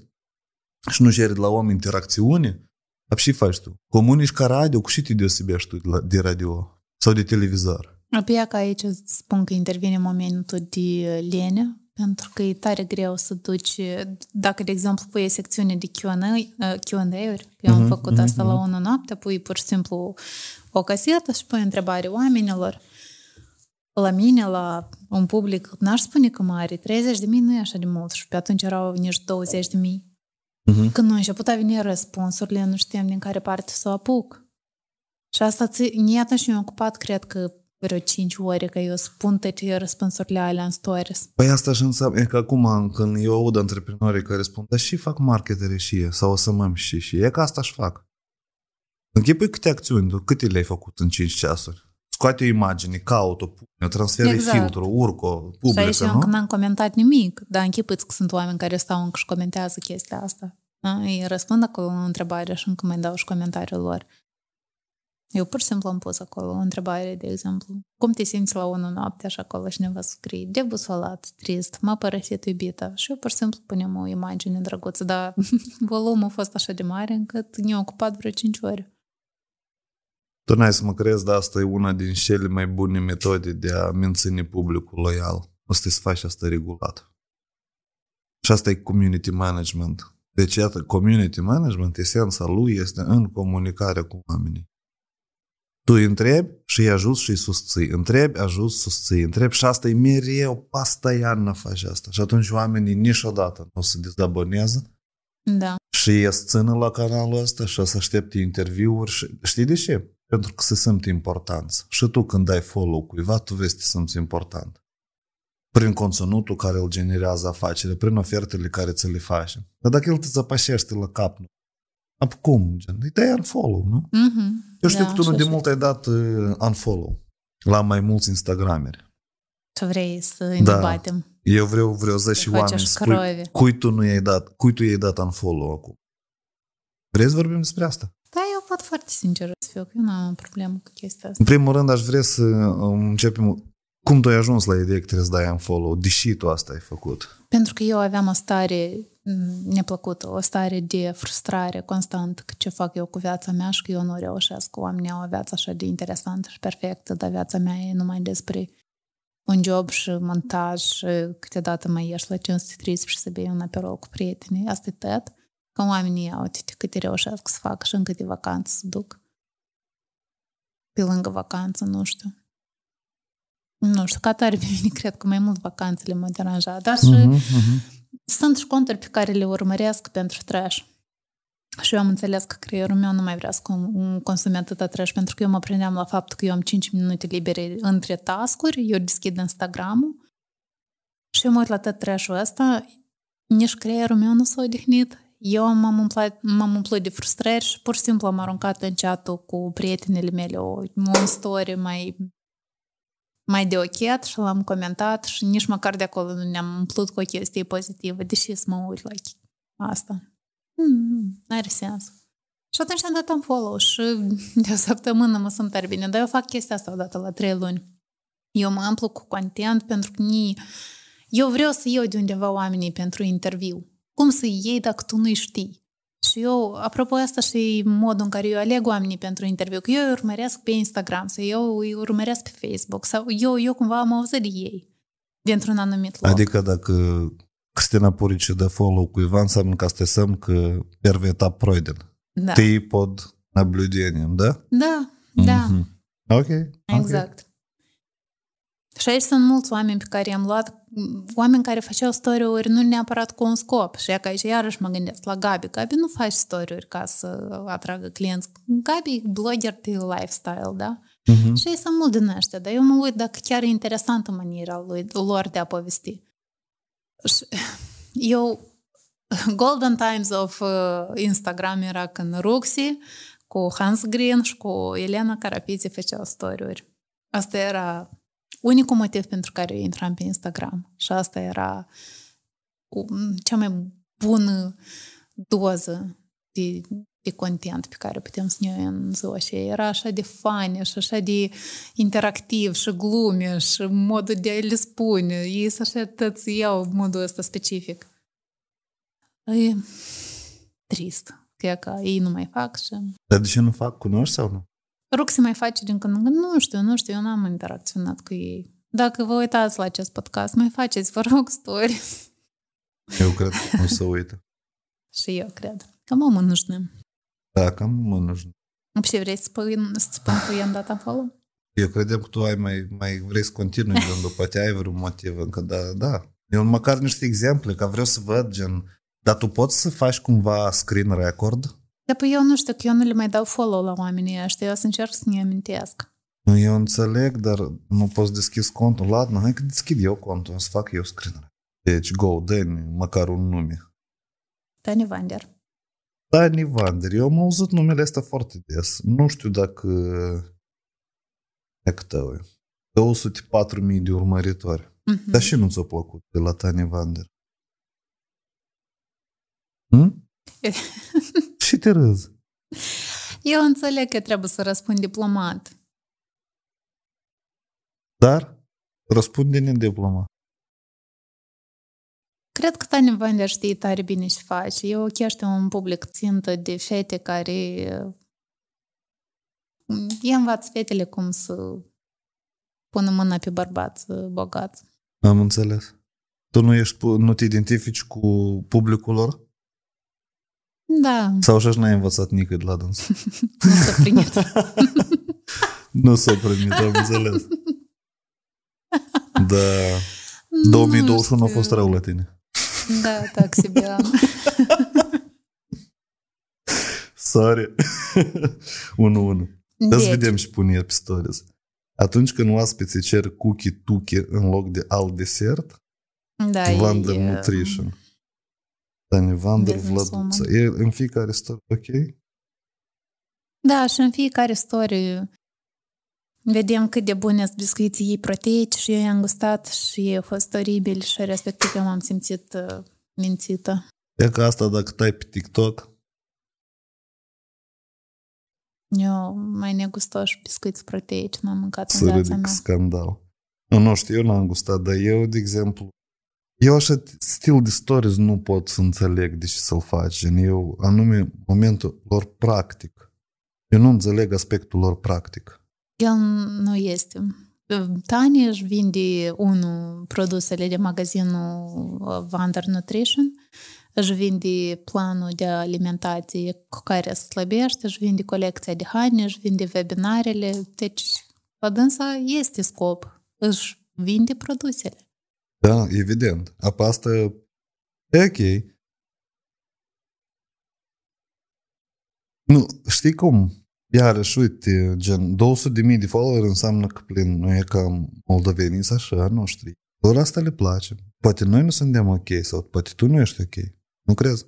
și nu ceri de la oameni interacțiune, dar și faci tu? Comunici ca radio, cu și te deosebești tu de, la, de radio sau de televizor? Apoi că aici spun că intervine momentul de uh, lene, pentru că e tare greu să duci, dacă, de exemplu, pui secțiune de Q&A-uri, uh, eu uh-huh, am mhm, făcut uh-huh, asta uh-huh. la 1 mhm. noapte, pui pur și simplu o casetă și pui întrebare oamenilor la mine, la un public, n-aș spune că mare, 30 de mii nu e așa de mult și pe atunci erau nici 20 de mii. Uh-huh. Când noi început a veni răspunsurile, nu știam din care parte să o apuc. Și asta ți, iată și mi-a ocupat, cred că vreo 5 ore că eu spun toate răspunsurile alea în stories. Păi asta și înseamnă că acum când eu aud antreprenorii care spun, dar și fac marketere și e, sau o să mă și și e, că asta și fac. Închipui câte acțiuni, câte le-ai făcut în 5 ceasuri? scoate o imagine, caut-o, o transferă exact. filtrul, urcă, publică, Și aici nu? eu n-am comentat nimic, dar închipuiți că sunt oameni care stau încă și comentează chestia asta. Da? Ei răspund acolo o întrebare și încă mai dau și comentariul lor. Eu pur și simplu am pus acolo o întrebare, de exemplu. Cum te simți la unul noapte și ne cineva scrie debusolat, trist, m-a părăsit iubita. Și eu pur și simplu punem o imagine drăguță, dar volumul a fost așa de mare încât ne-a ocupat vreo 5 ori. Tu n-ai să mă crezi, dar asta e una din cele mai bune metode de a menține publicul loial. Asta să să faci asta regulat. Și asta e community management. Deci, iată, community management, esența lui este în comunicare cu oamenii. Tu îi întrebi și îi ajut și îi susții. Întrebi, ajut, susții. Întrebi și asta e mereu, iarnă faci asta. Și atunci oamenii niciodată nu o să dezaboneze. Da. Și e țină la canalul ăsta și o să aștepte interviuri. Și... Știi de ce? pentru că se simt importanți. Și tu când dai follow cuiva, tu vezi că te simți important. Prin conținutul care îl generează afacere, prin ofertele care ți le faci. Dar dacă el te zăpășește la cap, ap cum? Gen, îi dai unfollow, nu? Mm-hmm. Eu știu da, că tu nu de mult ai dat uh, unfollow la mai mulți instagrameri. Tu vrei să îi da. Eu vreau, vreau să și oameni spui, cui tu nu i-ai dat, cui tu i-ai dat unfollow acum. Vrei să vorbim despre asta? pot foarte sincer să fiu, că eu nu am problemă cu chestia asta. În primul rând aș vrea să um, începem cum tu ai ajuns la ideea că trebuie să dai un follow, deși tu asta ai făcut? Pentru că eu aveam o stare mm, neplăcută, o stare de frustrare constant că ce fac eu cu viața mea și că eu nu reușesc. Oamenii au o viață așa de interesantă și perfectă, dar viața mea e numai despre un job și montaj și câteodată mai ieși la 513 și să bei un aperol cu prietenii. Asta e tot. Că oamenii au cât reușesc să facă și în câte vacanțe să duc. Pe lângă vacanță, nu știu. Nu știu, ca tare pe mine cred că mai mult vacanțele mă deranja. Dar și uh-huh, uh-huh. sunt și conturi pe care le urmăresc pentru trash. Și eu am înțeles că creierul meu nu mai vrea să consume atâta trash, pentru că eu mă prindeam la faptul că eu am 5 minute libere între tascuri, eu deschid Instagram-ul și eu mă uit la tot trash-ul ăsta, nici creierul meu nu s-a odihnit eu m-am umplut, m-am umplut de frustrări și pur și simplu am aruncat în chat cu prietenele mele o, o story mai, mai de ochet și l-am comentat și nici măcar de acolo nu ne-am umplut cu o chestie pozitivă, deși să mă uit la asta. Mm, are sens. Și atunci am dat un follow și de o săptămână mă sunt tare bine, dar eu fac chestia asta odată la trei luni. Eu mă umplu cu content pentru că ni... eu vreau să iau de undeva oamenii pentru interviu. Cum să iei dacă tu nu știi? Și eu, apropo asta și modul în care eu aleg oamenii pentru interviu, că eu îi urmăresc pe Instagram sau eu îi urmăresc pe Facebook sau eu, eu cumva am auzit de ei dintr-un anumit loc. Adică dacă Cristina Purici dă follow Ivan, înseamnă că asta semn că первый etap proiden. Da. Te pod наблюдением, da? Da. Da. Mm-hmm. Ok. Exact. Și aici sunt mulți oameni pe care i-am luat, oameni care făceau story-uri nu neapărat cu un scop. Și ca aici iarăși mă gândesc la Gabi. Gabi nu faci story-uri ca să atragă clienți. Gabi e blogger de lifestyle, da? Uh-huh. Și ei sunt mult din ăștia, dar eu mă uit dacă chiar e interesantă maniera lui, lor de a povesti. Și eu, golden times of uh, Instagram era când Ruxi cu Hans Green și cu Elena Carapiți făceau story-uri. Asta era unicul motiv pentru care eu intram pe Instagram și asta era cea mai bună doză de, de content pe care putem să ne în ziua și era așa de fain și așa de interactiv și glume și modul de a le spune. Ei să așa tăți iau modul ăsta specific. E trist. că că ei nu mai fac și... Dar de ce nu fac? Cunoști sau nu? Rug se mai face din când în când. Nu știu, nu știu, eu n-am interacționat cu ei. Dacă vă uitați la acest podcast, mai faceți, vă rog, story. Eu cred că nu se uită. Și eu cred. Cam am nu Da, cam omul nu știu. Și vrei să spun, cu i-am dat acolo? Eu credeam că tu ai mai, mai vrei să continui, gen, poate ai vreun motiv încă, da, da. Eu măcar niște exemple, că vreau să văd, gen, dar tu poți să faci cumva screen record? Da, pe păi eu nu știu că eu nu le mai dau follow la oamenii ăștia, eu o să încerc să ne amintesc. Nu, eu înțeleg, dar nu poți deschis contul. Ladna, hai că deschid eu contul, o să fac eu screener. Deci, go, dă măcar un nume. Dani Vander. Dani Vander. Eu am auzit numele ăsta foarte des. Nu știu dacă... Dacă tău e. 204.000 de urmăritori. Uh-huh. Dar și nu ți-a plăcut de la Tani Vander? Hm? Și te râzi. Eu înțeleg că trebuie să răspund diplomat. Dar răspunde diplomat. Cred că Tani Vandea știe tare bine ce face. Eu chiar chestie un public țintă de fete care... Ea uh, învață fetele cum să pună mâna pe bărbați uh, bogați. Am înțeles. Tu nu, ești, nu te identifici cu publicul lor? Da. Sau și n-ai învățat nicăi de la dans. nu s-a primit. nu s-a primit, am înțeles. Da. 2021 a fost rău la tine. Da, taxi себе. Sorry. 1-1. Da să deci. vedem și pune el pe stories. Atunci când oaspeții cer cookie tuche în loc de alt desert, da, Wonder e... Nutrition. Tanivandru Vlăduță. E în fiecare istorie, ok? Da, și în fiecare istorie vedem cât de bune sunt biscuiții ei proteici și eu i-am gustat și au fost oribili și respectiv eu m-am simțit uh, mințită. E ca asta dacă tai pe TikTok, eu mai negustoși biscuiți proteici n-am mâncat Să în viața mea. scandal. Nu, nu știu, eu n-am gustat, dar eu, de exemplu, eu așa stil de stories nu pot să înțeleg de ce să-l faci. Eu, anume, momentul lor practic. Eu nu înțeleg aspectul lor practic. El nu este. Tani își vinde, unul, produsele de magazinul uh, Wander Nutrition, își vinde planul de alimentație cu care slăbește, își vinde colecția de haine, își vinde webinarele. Deci, la dânsa este scop. Își vinde produsele. Da, evident. Apa asta e ok. Nu, știi cum? Iarăși, uite, gen, 200.000 de follower înseamnă că plin, nu e cam moldovenii să așa, nu știu. Doar asta le place. Poate noi nu suntem ok sau poate tu nu ești ok. Nu crezi?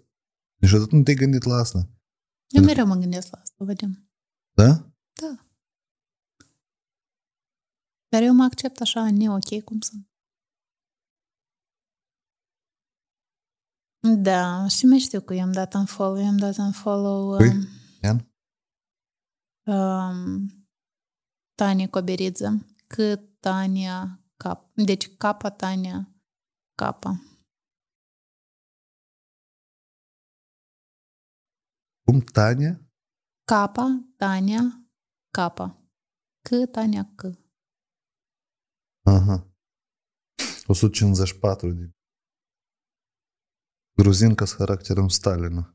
Niciodată deci nu te-ai gândit la asta. Eu mereu mă gândesc la asta, vedem. Da? Da. Dar eu mă accept așa, ne ok cum sunt. Da, și mai știu că i-am dat un follow, i-am dat un follow... Cui? Păi, um, Ian? um, Tania Coberiță, că Tania Cap. Deci capa Tania capa. Cum Tania? Capa, Tania, capa. Că Tania că. Aha. 154 de Gruzinca cu характером Сталина.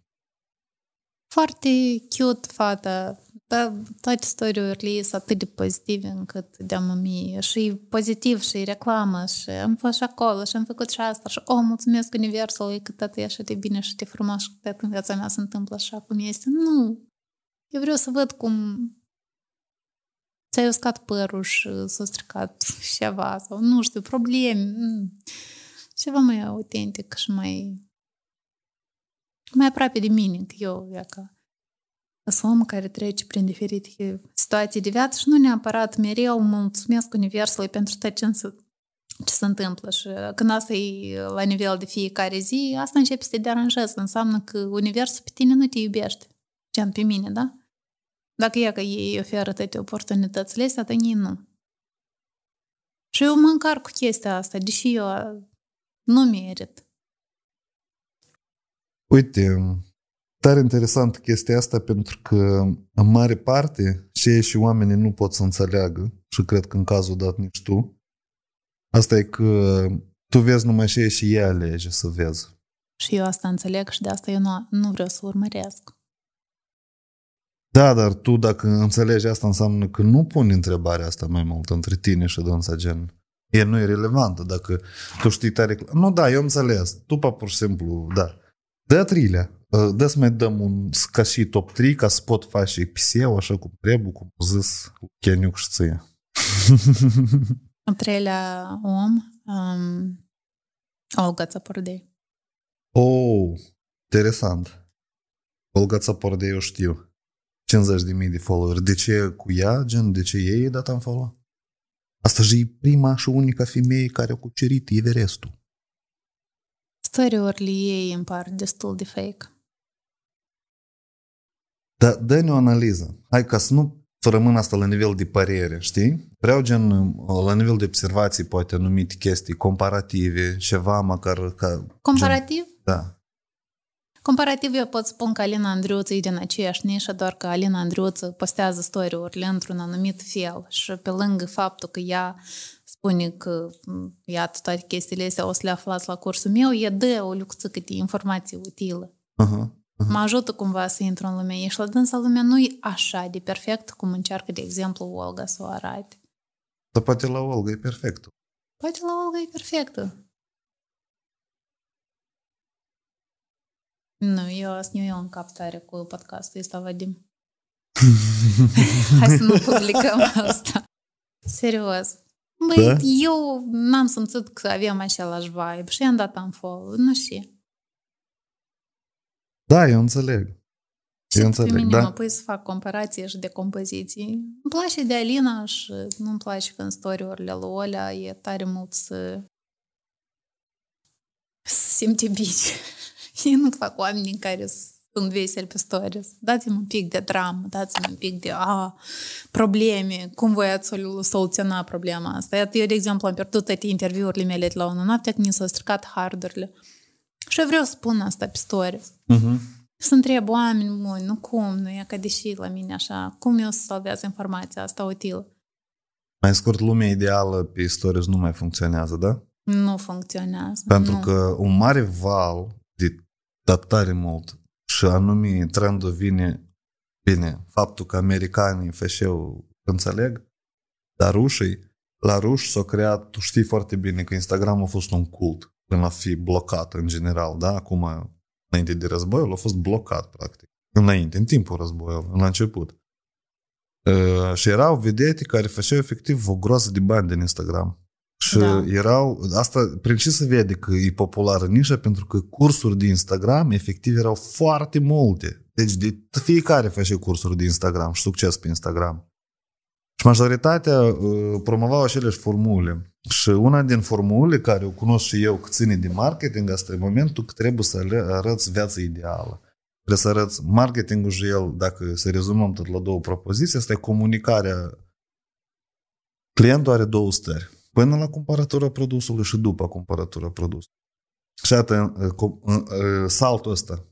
Foarte cute fata. Dar toate storiurile ei sunt atât de pozitive încât de-am mie. Și pozitiv, și reclamă, și am fost și acolo, și am făcut și asta, și o, oh, mulțumesc Universului că tot e așa de bine și de frumos și tot în viața mea se întâmplă așa cum este. Nu! Eu vreau să văd cum ți-ai uscat părul și s-a stricat ceva sau, nu știu, probleme. Mm. Ceva mai autentic și mai mai aproape de mine, că eu, ea, ca sunt om care trece prin diferite situații de viață și nu neapărat mereu mulțumesc Universului pentru tot ce, ce se întâmplă. Și uh, când asta e uh, la nivel de fiecare zi, asta începe să te deranjezi. Înseamnă că Universul pe tine nu te iubește. Gen pe mine, da? Dacă e că ei oferă toate oportunitățile astea, atunci ei nu. Și eu mă încarc cu chestia asta, deși eu uh, nu merit. Uite, tare interesant chestia asta pentru că în mare parte și ei și oamenii nu pot să înțeleagă și cred că în cazul dat nici tu, asta e că tu vezi numai ei și ei alege să vezi. Și eu asta înțeleg și de asta eu nu, nu vreau să urmăresc. Da, dar tu dacă înțelegi asta înseamnă că nu pun întrebarea asta mai mult între tine și dânsa gen. E nu e relevantă dacă tu știi tare Nu, da, eu înțeles. Tu, pur și simplu, da. De-a treilea, ă, Da, să mai dăm un, ca și top 3, ca să pot face PSEO așa cum trebuie, cum a zis Cheniuc și ție. Al treilea om, um, Olga Țăpărdei. Oh, interesant. Olga Țăpărdei, eu știu. 50.000 de follower. De ce cu ea, gen, de ce ei dat în follow? Asta și e prima și unica femeie care a cucerit Everestul stăriurile ei îmi par destul de fake. Dar dă-ne o analiză. Hai ca să nu să rămân asta la nivel de părere, știi? Vreau gen uh, la nivel de observații poate anumite chestii comparative, ceva măcar ca... Comparativ? Gen, da. Comparativ, eu pot spun că Alina Andriuță e din aceeași nișă, doar că Alina Andriuță postează story-urile într-un anumit fel și pe lângă faptul că ea spune că, iată, toate chestiile astea o să le aflați la cursul meu, e dă o lucrățică de informație utilă. Uh-huh. Uh-huh. Mă ajută cumva să intru în lumea ei și la dânsa lumea nu e așa de perfect cum încearcă, de exemplu, Olga să o arate. Dar poate la Olga e perfectul. Poate la Olga e perfectul. Nu, eu azi nu iau în cap tare cu podcastul ăsta, Vadim. Hai să nu publicăm asta. Serios. Băi, da? eu n-am simțit că aveam același vibe și am dat unfollow, nu știu. Da, eu înțeleg. Și eu înțeleg, pe mine da. mă pui să fac comparație și de compoziții. Îmi place de Alina și nu-mi place când story-urile lui Olea e tare mult să, să simte bine. Și nu oameni în care sunt veseli pe stories. Dați-mi un pic de dramă, dați-mi un pic de a, probleme, cum voi ați soluționa problema asta. Iată, eu, de exemplu, am pierdut toate interviurile mele la unul noapte, când mi s-au stricat hardurile. Și eu vreau să spun asta pe stories. Uh-huh. Să întreb oameni buni, nu cum, nu e ca deși la mine așa, cum eu să salvez informația asta utilă. Mai scurt, lumea ideală pe stories nu mai funcționează, da? Nu funcționează. Pentru nu. că un mare val de dar tare mult. Și anume, trendul vine, bine, faptul că americanii feșeu înțeleg, dar rușii, la ruși s-au creat, tu știi foarte bine că Instagram a fost un cult până a fi blocat în general, da? Acum, înainte de războiul, a fost blocat, practic. Înainte, în timpul războiului, în început. Uh, și erau vedete care făceau efectiv o groază de bani din Instagram. Și da. Uh, erau, asta, prin ce se vede că e populară nișa? Pentru că cursuri de Instagram, efectiv, erau foarte multe. Deci de fiecare face cursuri de Instagram și succes pe Instagram. Și majoritatea uh, promovau aceleși formule. Și una din formule care o cunosc și eu că ține de marketing, asta e momentul că trebuie să arăți viața ideală. Trebuie să arăți marketingul și el, dacă să rezumăm tot la două propoziții, asta e comunicarea. Clientul are două stări până la cumpărătura produsului și după cumpărătura produsului. Și atâta, saltul ăsta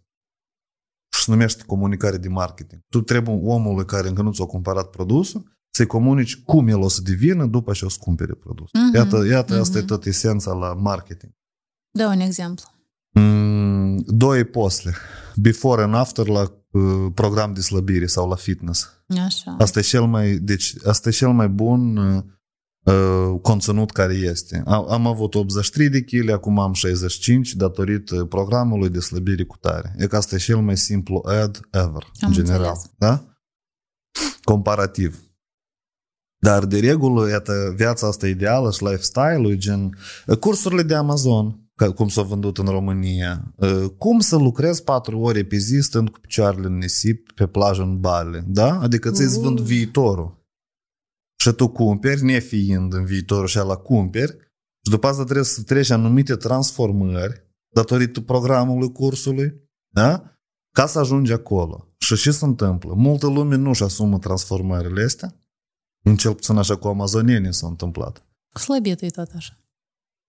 se numește comunicare de marketing. Tu trebuie omului care încă nu ți-a cumpărat produsul să-i comunici cum el o să devină după ce o să cumpere produsul. Uh-huh. Iată, iată uh-huh. asta e mhm. tot esența la marketing. Dă da, un exemplu. Mm, doi posle. Before and after la uh, program de slăbire sau la fitness. Așa. Asta e cel mai, deci, asta e cel mai bun uh, Uh, conținut care este. Am, am avut 83 de kg, acum am 65 datorită programului de slăbire cu tare. E că asta e cel mai simplu ad ever, am în general. Înțeles. Da? Comparativ. Dar de regulă, iată, viața asta ideală și lifestyle-ul, gen uh, cursurile de Amazon, cum s-au vândut în România, uh, cum să lucrezi patru ore pe zi stând cu picioarele în nisip pe plajă în Bali, da? Adică ți-ți vând viitorul și tu cumperi, nefiind în viitorul și la cumperi, și după asta trebuie să treci anumite transformări datorită programului, cursului, da? ca să ajungi acolo. Și ce se întâmplă? Multă lume nu-și asumă transformările astea, în cel puțin așa cu Amazonienii, s-a întâmplat. Slăbit e tot așa.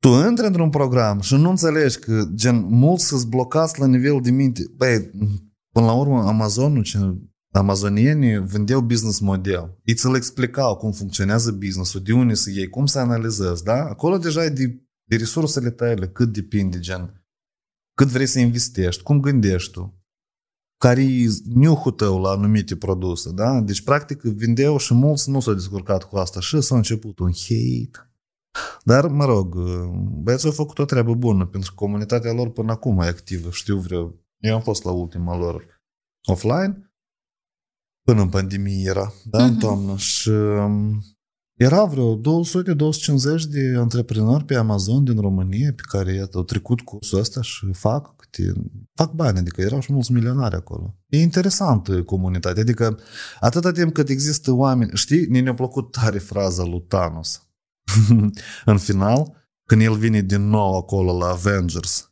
Tu intri într-un program și nu înțelegi că gen mulți sunt blocați la nivel de minte. Băi, până la urmă Amazonul, ce Amazonienii vândeau business model. Ei ți-l explicau cum funcționează businessul, de unde să iei, cum să analizezi, da? Acolo deja e de, de resursele tale, cât depinde, gen, cât vrei să investești, cum gândești tu, care e niuhul tău la anumite produse, da? Deci, practic, vindeau și mulți nu s-au descurcat cu asta și s-a început un hate. Dar, mă rog, băieții au făcut o treabă bună, pentru că comunitatea lor până acum e activă, știu vreo... Eu am fost la ultima lor offline până în pandemie era, da, uh-huh. Mhm. în toamnă. Și um, era vreo 200-250 de antreprenori pe Amazon din România pe care iată, au trecut cursul ăsta și fac câte, fac bani, adică erau și mulți milionari acolo. E interesantă comunitatea, adică atâta timp cât există oameni, știi, ne a plăcut tare fraza lui Thanos în final, când el vine din nou acolo la Avengers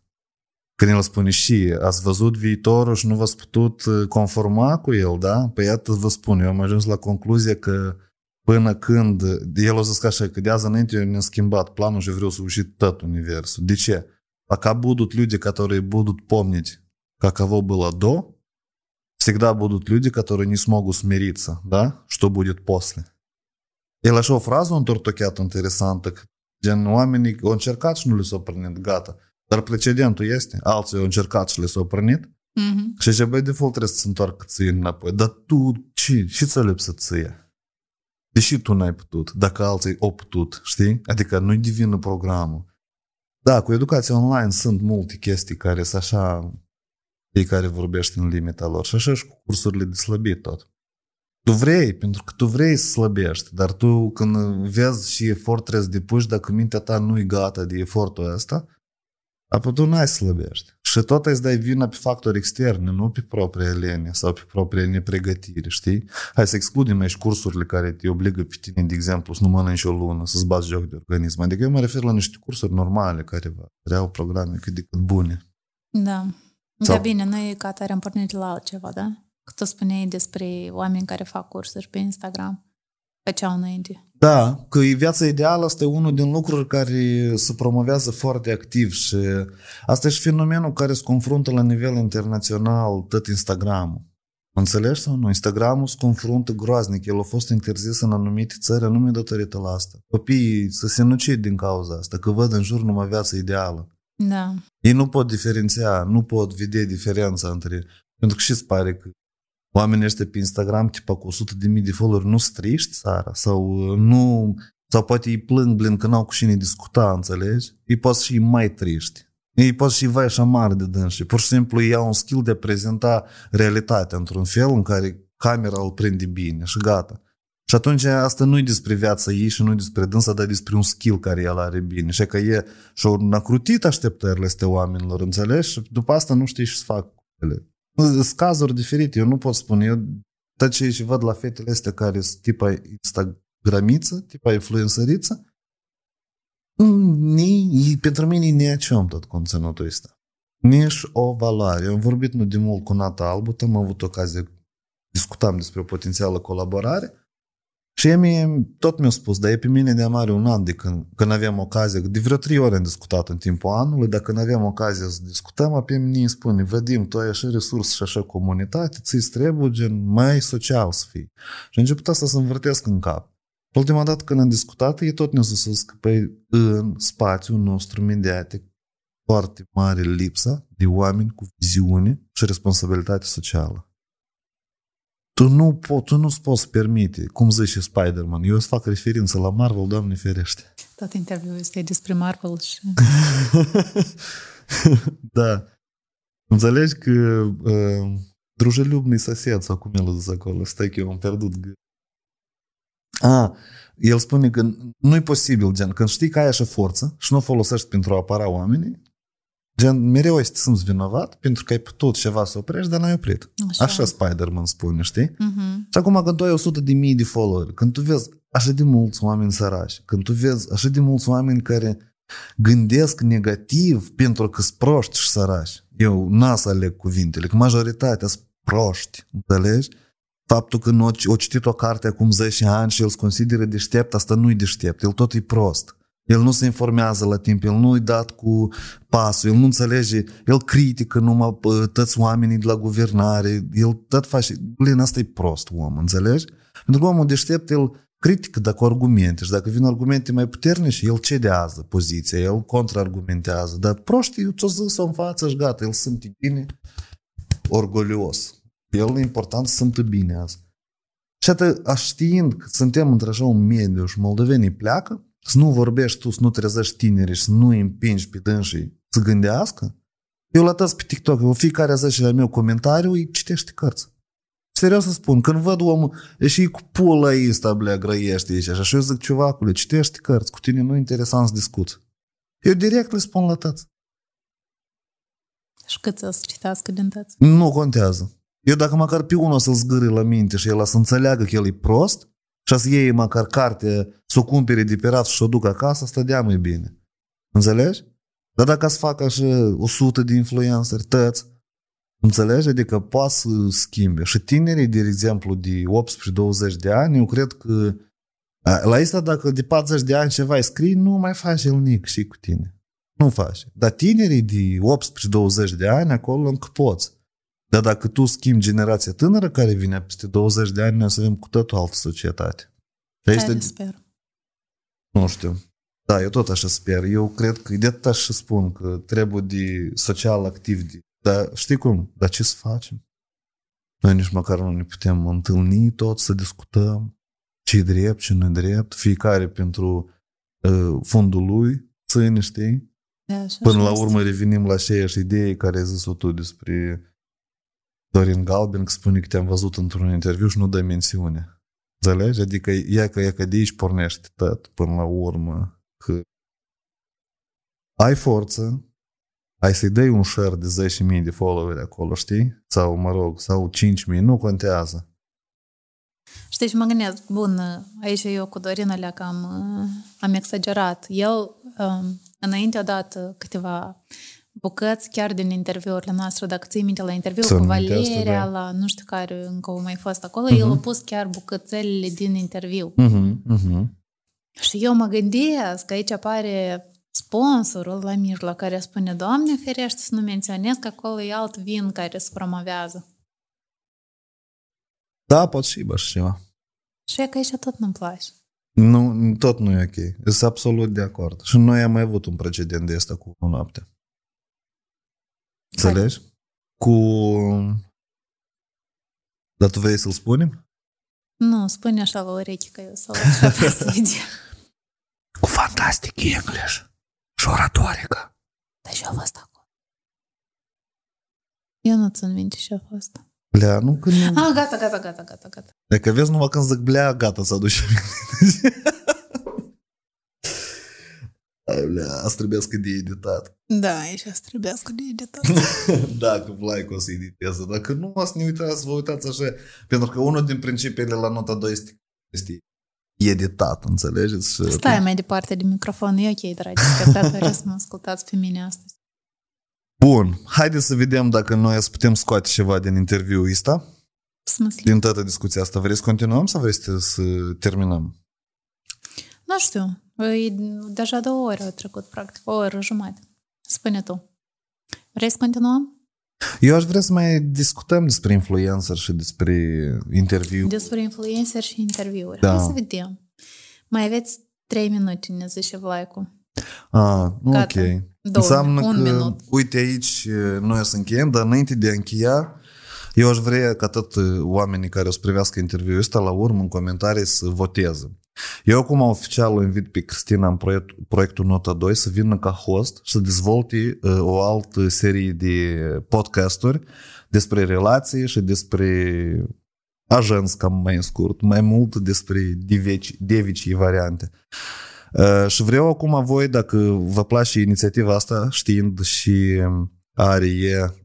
când el spune și ați văzut viitorul și nu v-ați putut uh, conforma cu el, da? Păi iată vă spun, eu am ajuns la concluzia că până când, el o să zic așa, că de azi înainte ne-am schimbat planul și vreau să ușit tot universul. De ce? Пока будут люди, которые будут помнить, каково было до, всегда будут люди, которые не смогут смириться, да, что будет после. El așa o frază întortocheată interesantă, gen oamenii au încercat și nu le s-au prânit, gata. Dar precedentul este, alții au încercat și le s-au prănit mm-hmm. și zice, băi, fapt trebuie să-ți întoarcă ție înapoi. Dar tu ce? Și ți-a lipsă ție? Deși tu n-ai putut, dacă alții au putut, știi? Adică nu-i divină programul. Da, cu educația online sunt multe chestii care sunt așa cei care vorbește în limita lor. Și așa și cu cursurile de slăbit tot. Tu vrei, pentru că tu vrei să slăbești, dar tu când vezi și efort trebuie să depuși, dacă mintea ta nu e gata de efortul ăsta, tu Adunai slăbești. Și tot îți dai vina pe factori externi, nu pe propria lene sau pe propria nepregătire, știi? Hai să excludem aici cursurile care te obligă pe tine, de exemplu, să nu mănânci o lună, să-ți bați joc de organism. Adică eu mă refer la niște cursuri normale care au programe cât de cât bune. Da. da sau... Da bine, noi ca tare am pornit la altceva, da? Că tu spuneai despre oameni care fac cursuri pe Instagram făceau înainte. Da, că viața ideală este unul din lucruri care se promovează foarte activ și asta e și fenomenul care se confruntă la nivel internațional tot Instagram-ul. Înțelegi sau nu? Instagram-ul se confruntă groaznic. El a fost interzis în anumite țări anume datorită la asta. Copiii se sinucid din cauza asta, că văd în jur numai viața ideală. Da. Ei nu pot diferenția, nu pot vedea diferența între... Pentru că și-ți pare că oamenii ăștia pe Instagram, tipa cu 100 de mii de follower, nu striști țara sau uh, nu... Sau poate îi plâng, blin, că n-au cu cine discuta, înțelegi? Îi poți și mai triști. Ei poți și vai așa mare de dânsi. Pur și simplu ia un skill de a prezenta realitatea într-un fel în care camera îl prinde bine și gata. Și atunci asta nu e despre viața ei și nu e despre dânsa, dar despre un skill care el are bine. Și că e și-au acrutit așteptările astea oamenilor, înțelegi? Și după asta nu știi ce să fac cu ele. Sunt cazuri diferite, eu nu pot spune. Eu tot ce și văd la fetele astea care sunt tipa instagramiță, tipa influențăriță, mm, pentru mine e neaciom tot conținutul ăsta. Nici o valoare. Eu am vorbit nu de mult cu Nata Albută, am avut ocazie, discutam despre o potențială colaborare și ei mie, tot mi au spus, dar e pe mine de mare un an de când, când avem ocazie, de vreo trei ore am discutat în timpul anului, dar când avem ocazie să discutăm, pe mine îmi spune, vedem, tu ai așa resurse și așa comunitate, ți trebuie gen mai social să fii. Și am început asta să învârtesc în cap. Ultima dată când am discutat, ei tot ne-au spus că păi, în spațiul nostru mediatic foarte mare lipsa de oameni cu viziune și responsabilitate socială. Tu nu po, tu nu-ți poți permite, cum zice Spider-Man, eu îți fac referință la Marvel, Doamne ferește. Tot interviul este despre Marvel și... da. Înțelegi că uh, дружелюбный сосед, sau cum el zis acolo, stai că eu am pierdut A, ah, el spune că nu e posibil, gen, când știi că ai așa forță și nu o folosești pentru a apăra oamenii, Gen, mereu este să simți vinovat pentru că ai putut ceva să oprești, dar n-ai oprit. Așa, așa Spider-Man spune, știi? Uh-huh. Și acum când tu ai 100 de mii de followeri, când tu vezi așa de mulți oameni sărași, când tu vezi așa de mulți oameni care gândesc negativ pentru că sunt proști și sărași. Eu n-a să aleg cuvintele, că majoritatea sunt proști, înțelegi? Faptul că nu o citit o carte acum 10 ani și el se consideră deștept, asta nu e deștept, el tot e prost. El nu se informează la timp, el nu-i dat cu pasul, el nu înțelege, el critică numai toți oamenii de la guvernare, el tot face, blin, asta e prost om, înțelegi? Pentru că omul deștept, el critică dacă argumente și dacă vin argumente mai puternice, el cedează poziția, el contraargumentează, dar proștii ți-o zis în față și gata, el sunt bine, orgolios. El e important să sunt bine azi. Și atât, aștiind că suntem într-așa un mediu și moldovenii pleacă, să nu vorbești tu, să nu trezești tinerii și să nu îi împingi pe dânsii să gândească, eu la pe TikTok, eu fiecare la meu comentariu îi citește cărți. Serios să spun, când văd omul, și cu pula asta, blea, grăiește aici, așa, și eu zic, le citește cărți, cu tine nu e interesant să discut. Eu direct le spun la tăți. Și cât să citească din tăți? Nu contează. Eu dacă măcar pe unul o să-l zgâri la minte și el o să înțeleagă că el e prost, și să iei măcar carte, să o cumpere de pe raft și să o duc acasă, stădeam mai bine. Înțelegi? Dar dacă să fac așa 100 de influențări, tăți, înțelegi? Adică poate să schimbe. Și tinerii, de exemplu, de 18-20 de ani, eu cred că la asta, dacă de 40 de ani ceva îi scrii, nu mai faci el nic și cu tine. Nu faci. Dar tinerii de 18-20 de ani, acolo încă poți. Dar dacă tu schimbi generația tânără care vine peste 20 de ani, noi o să avem cu totul altă societate. Care este... sper. Nu știu. Da, eu tot așa sper. Eu cred că de atât așa spun că trebuie de social activ. De... Dar știi cum? Dar ce să facem? Noi nici măcar nu ne putem întâlni tot să discutăm ce drept, ce nu drept, fiecare pentru uh, fundul lui, ține, știi? Da, așa Până așa la urmă revenim la aceeași idee care ai zis-o tu despre Dorin Galben spune că te-am văzut într-un interviu și nu dă mențiune. Înțelegi? Adică ea că, ea că de aici pornește tot până la urmă. Că ai forță, ai să-i dai un share de 10.000 de followeri acolo, știi? Sau, mă rog, sau 5.000, nu contează. Știi, și mă gândesc, bun, aici eu cu Dorina le am, am exagerat. El, um, înainte, a dat câteva bucăți chiar din interviurile noastre, dacă ții minte la interviu cu Valeria, asta, da. la nu știu care încă o mai fost acolo, uh-huh. el a pus chiar bucățelele din interviu. Uh-huh. Uh-huh. Și eu mă gândesc că aici apare sponsorul la Mirla care spune, Doamne ferește să nu menționez că acolo e alt vin care se promovează. Da, pot și ceva. Și e că aici tot nu-mi place. Nu, tot nu e ok. Sunt absolut de acord. Și noi am mai avut un precedent de asta cu o noapte. Înțelegi? Cu... Dar tu vrei să-l spunem? Nu, spune așa la urechi că eu să-l Cu fantastic English și oratorică. Dar și-a fost acolo. Eu nu țin minte și-a fost. Blea, nu că nu... Ah, gata, gata, gata, gata, gata. Dacă vezi numai când zic blea, gata, să aduci Ai, bля, de editat. Da, aici a trebuiască de editat. Dacă like o să editeze, dacă nu, o să ne uitați, vă uitați așa. Pentru că unul din principiile la nota 2 este este editat, înțelegeți? Și Stai atunci... mai departe de microfon, e ok, dragi că spectatori, să mă ascultați pe mine astăzi. Bun, haideți să vedem dacă noi să putem scoate ceva din interviul ăsta. Din toată discuția asta. Vrei să continuăm sau vrei să terminăm? Nu știu. E deja de o oră a trecut, practic, o oră jumătate. Spune tu. Vrei să continuăm? Eu aș vrea să mai discutăm despre influencer și despre interviu. Despre influencer și interviuri. Da. Hai să vedem. Mai aveți trei minute, ne zice Vlaicu. Ah, a, ok. Două, Înseamnă un că, minut. uite aici, eh, noi o să încheiem, dar înainte de a încheia, eu aș vrea ca atât uh, oamenii care o să privească interviul ăsta la urmă în comentarii să voteze. Eu acum oficial invit pe Cristina în proiect, proiectul Nota 2 să vină ca host și să dezvolte uh, o altă serie de podcasturi despre relații și despre agenți, cam mai în scurt, mai mult despre devici, devicii variante. Uh, și vreau acum voi, dacă vă place inițiativa asta, știind și are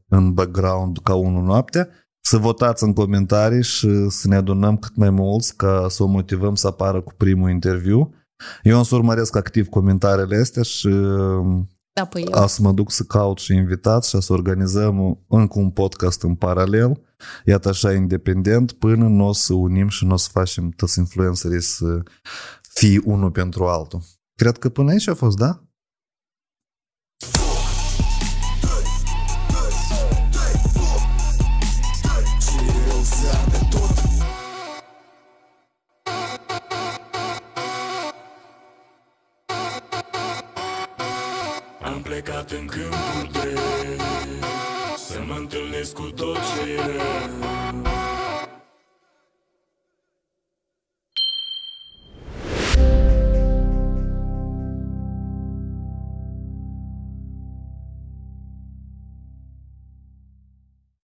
în background ca unul noaptea, să votați în comentarii și să ne adunăm cât mai mulți ca să o motivăm să apară cu primul interviu. Eu însă urmăresc activ comentariile astea și da, păi a să mă duc să caut și invitați și a să organizăm încă un podcast în paralel, iată așa independent, până noi o să unim și noi să facem toți influencerii să fie unul pentru altul. Cred că până aici a fost, da?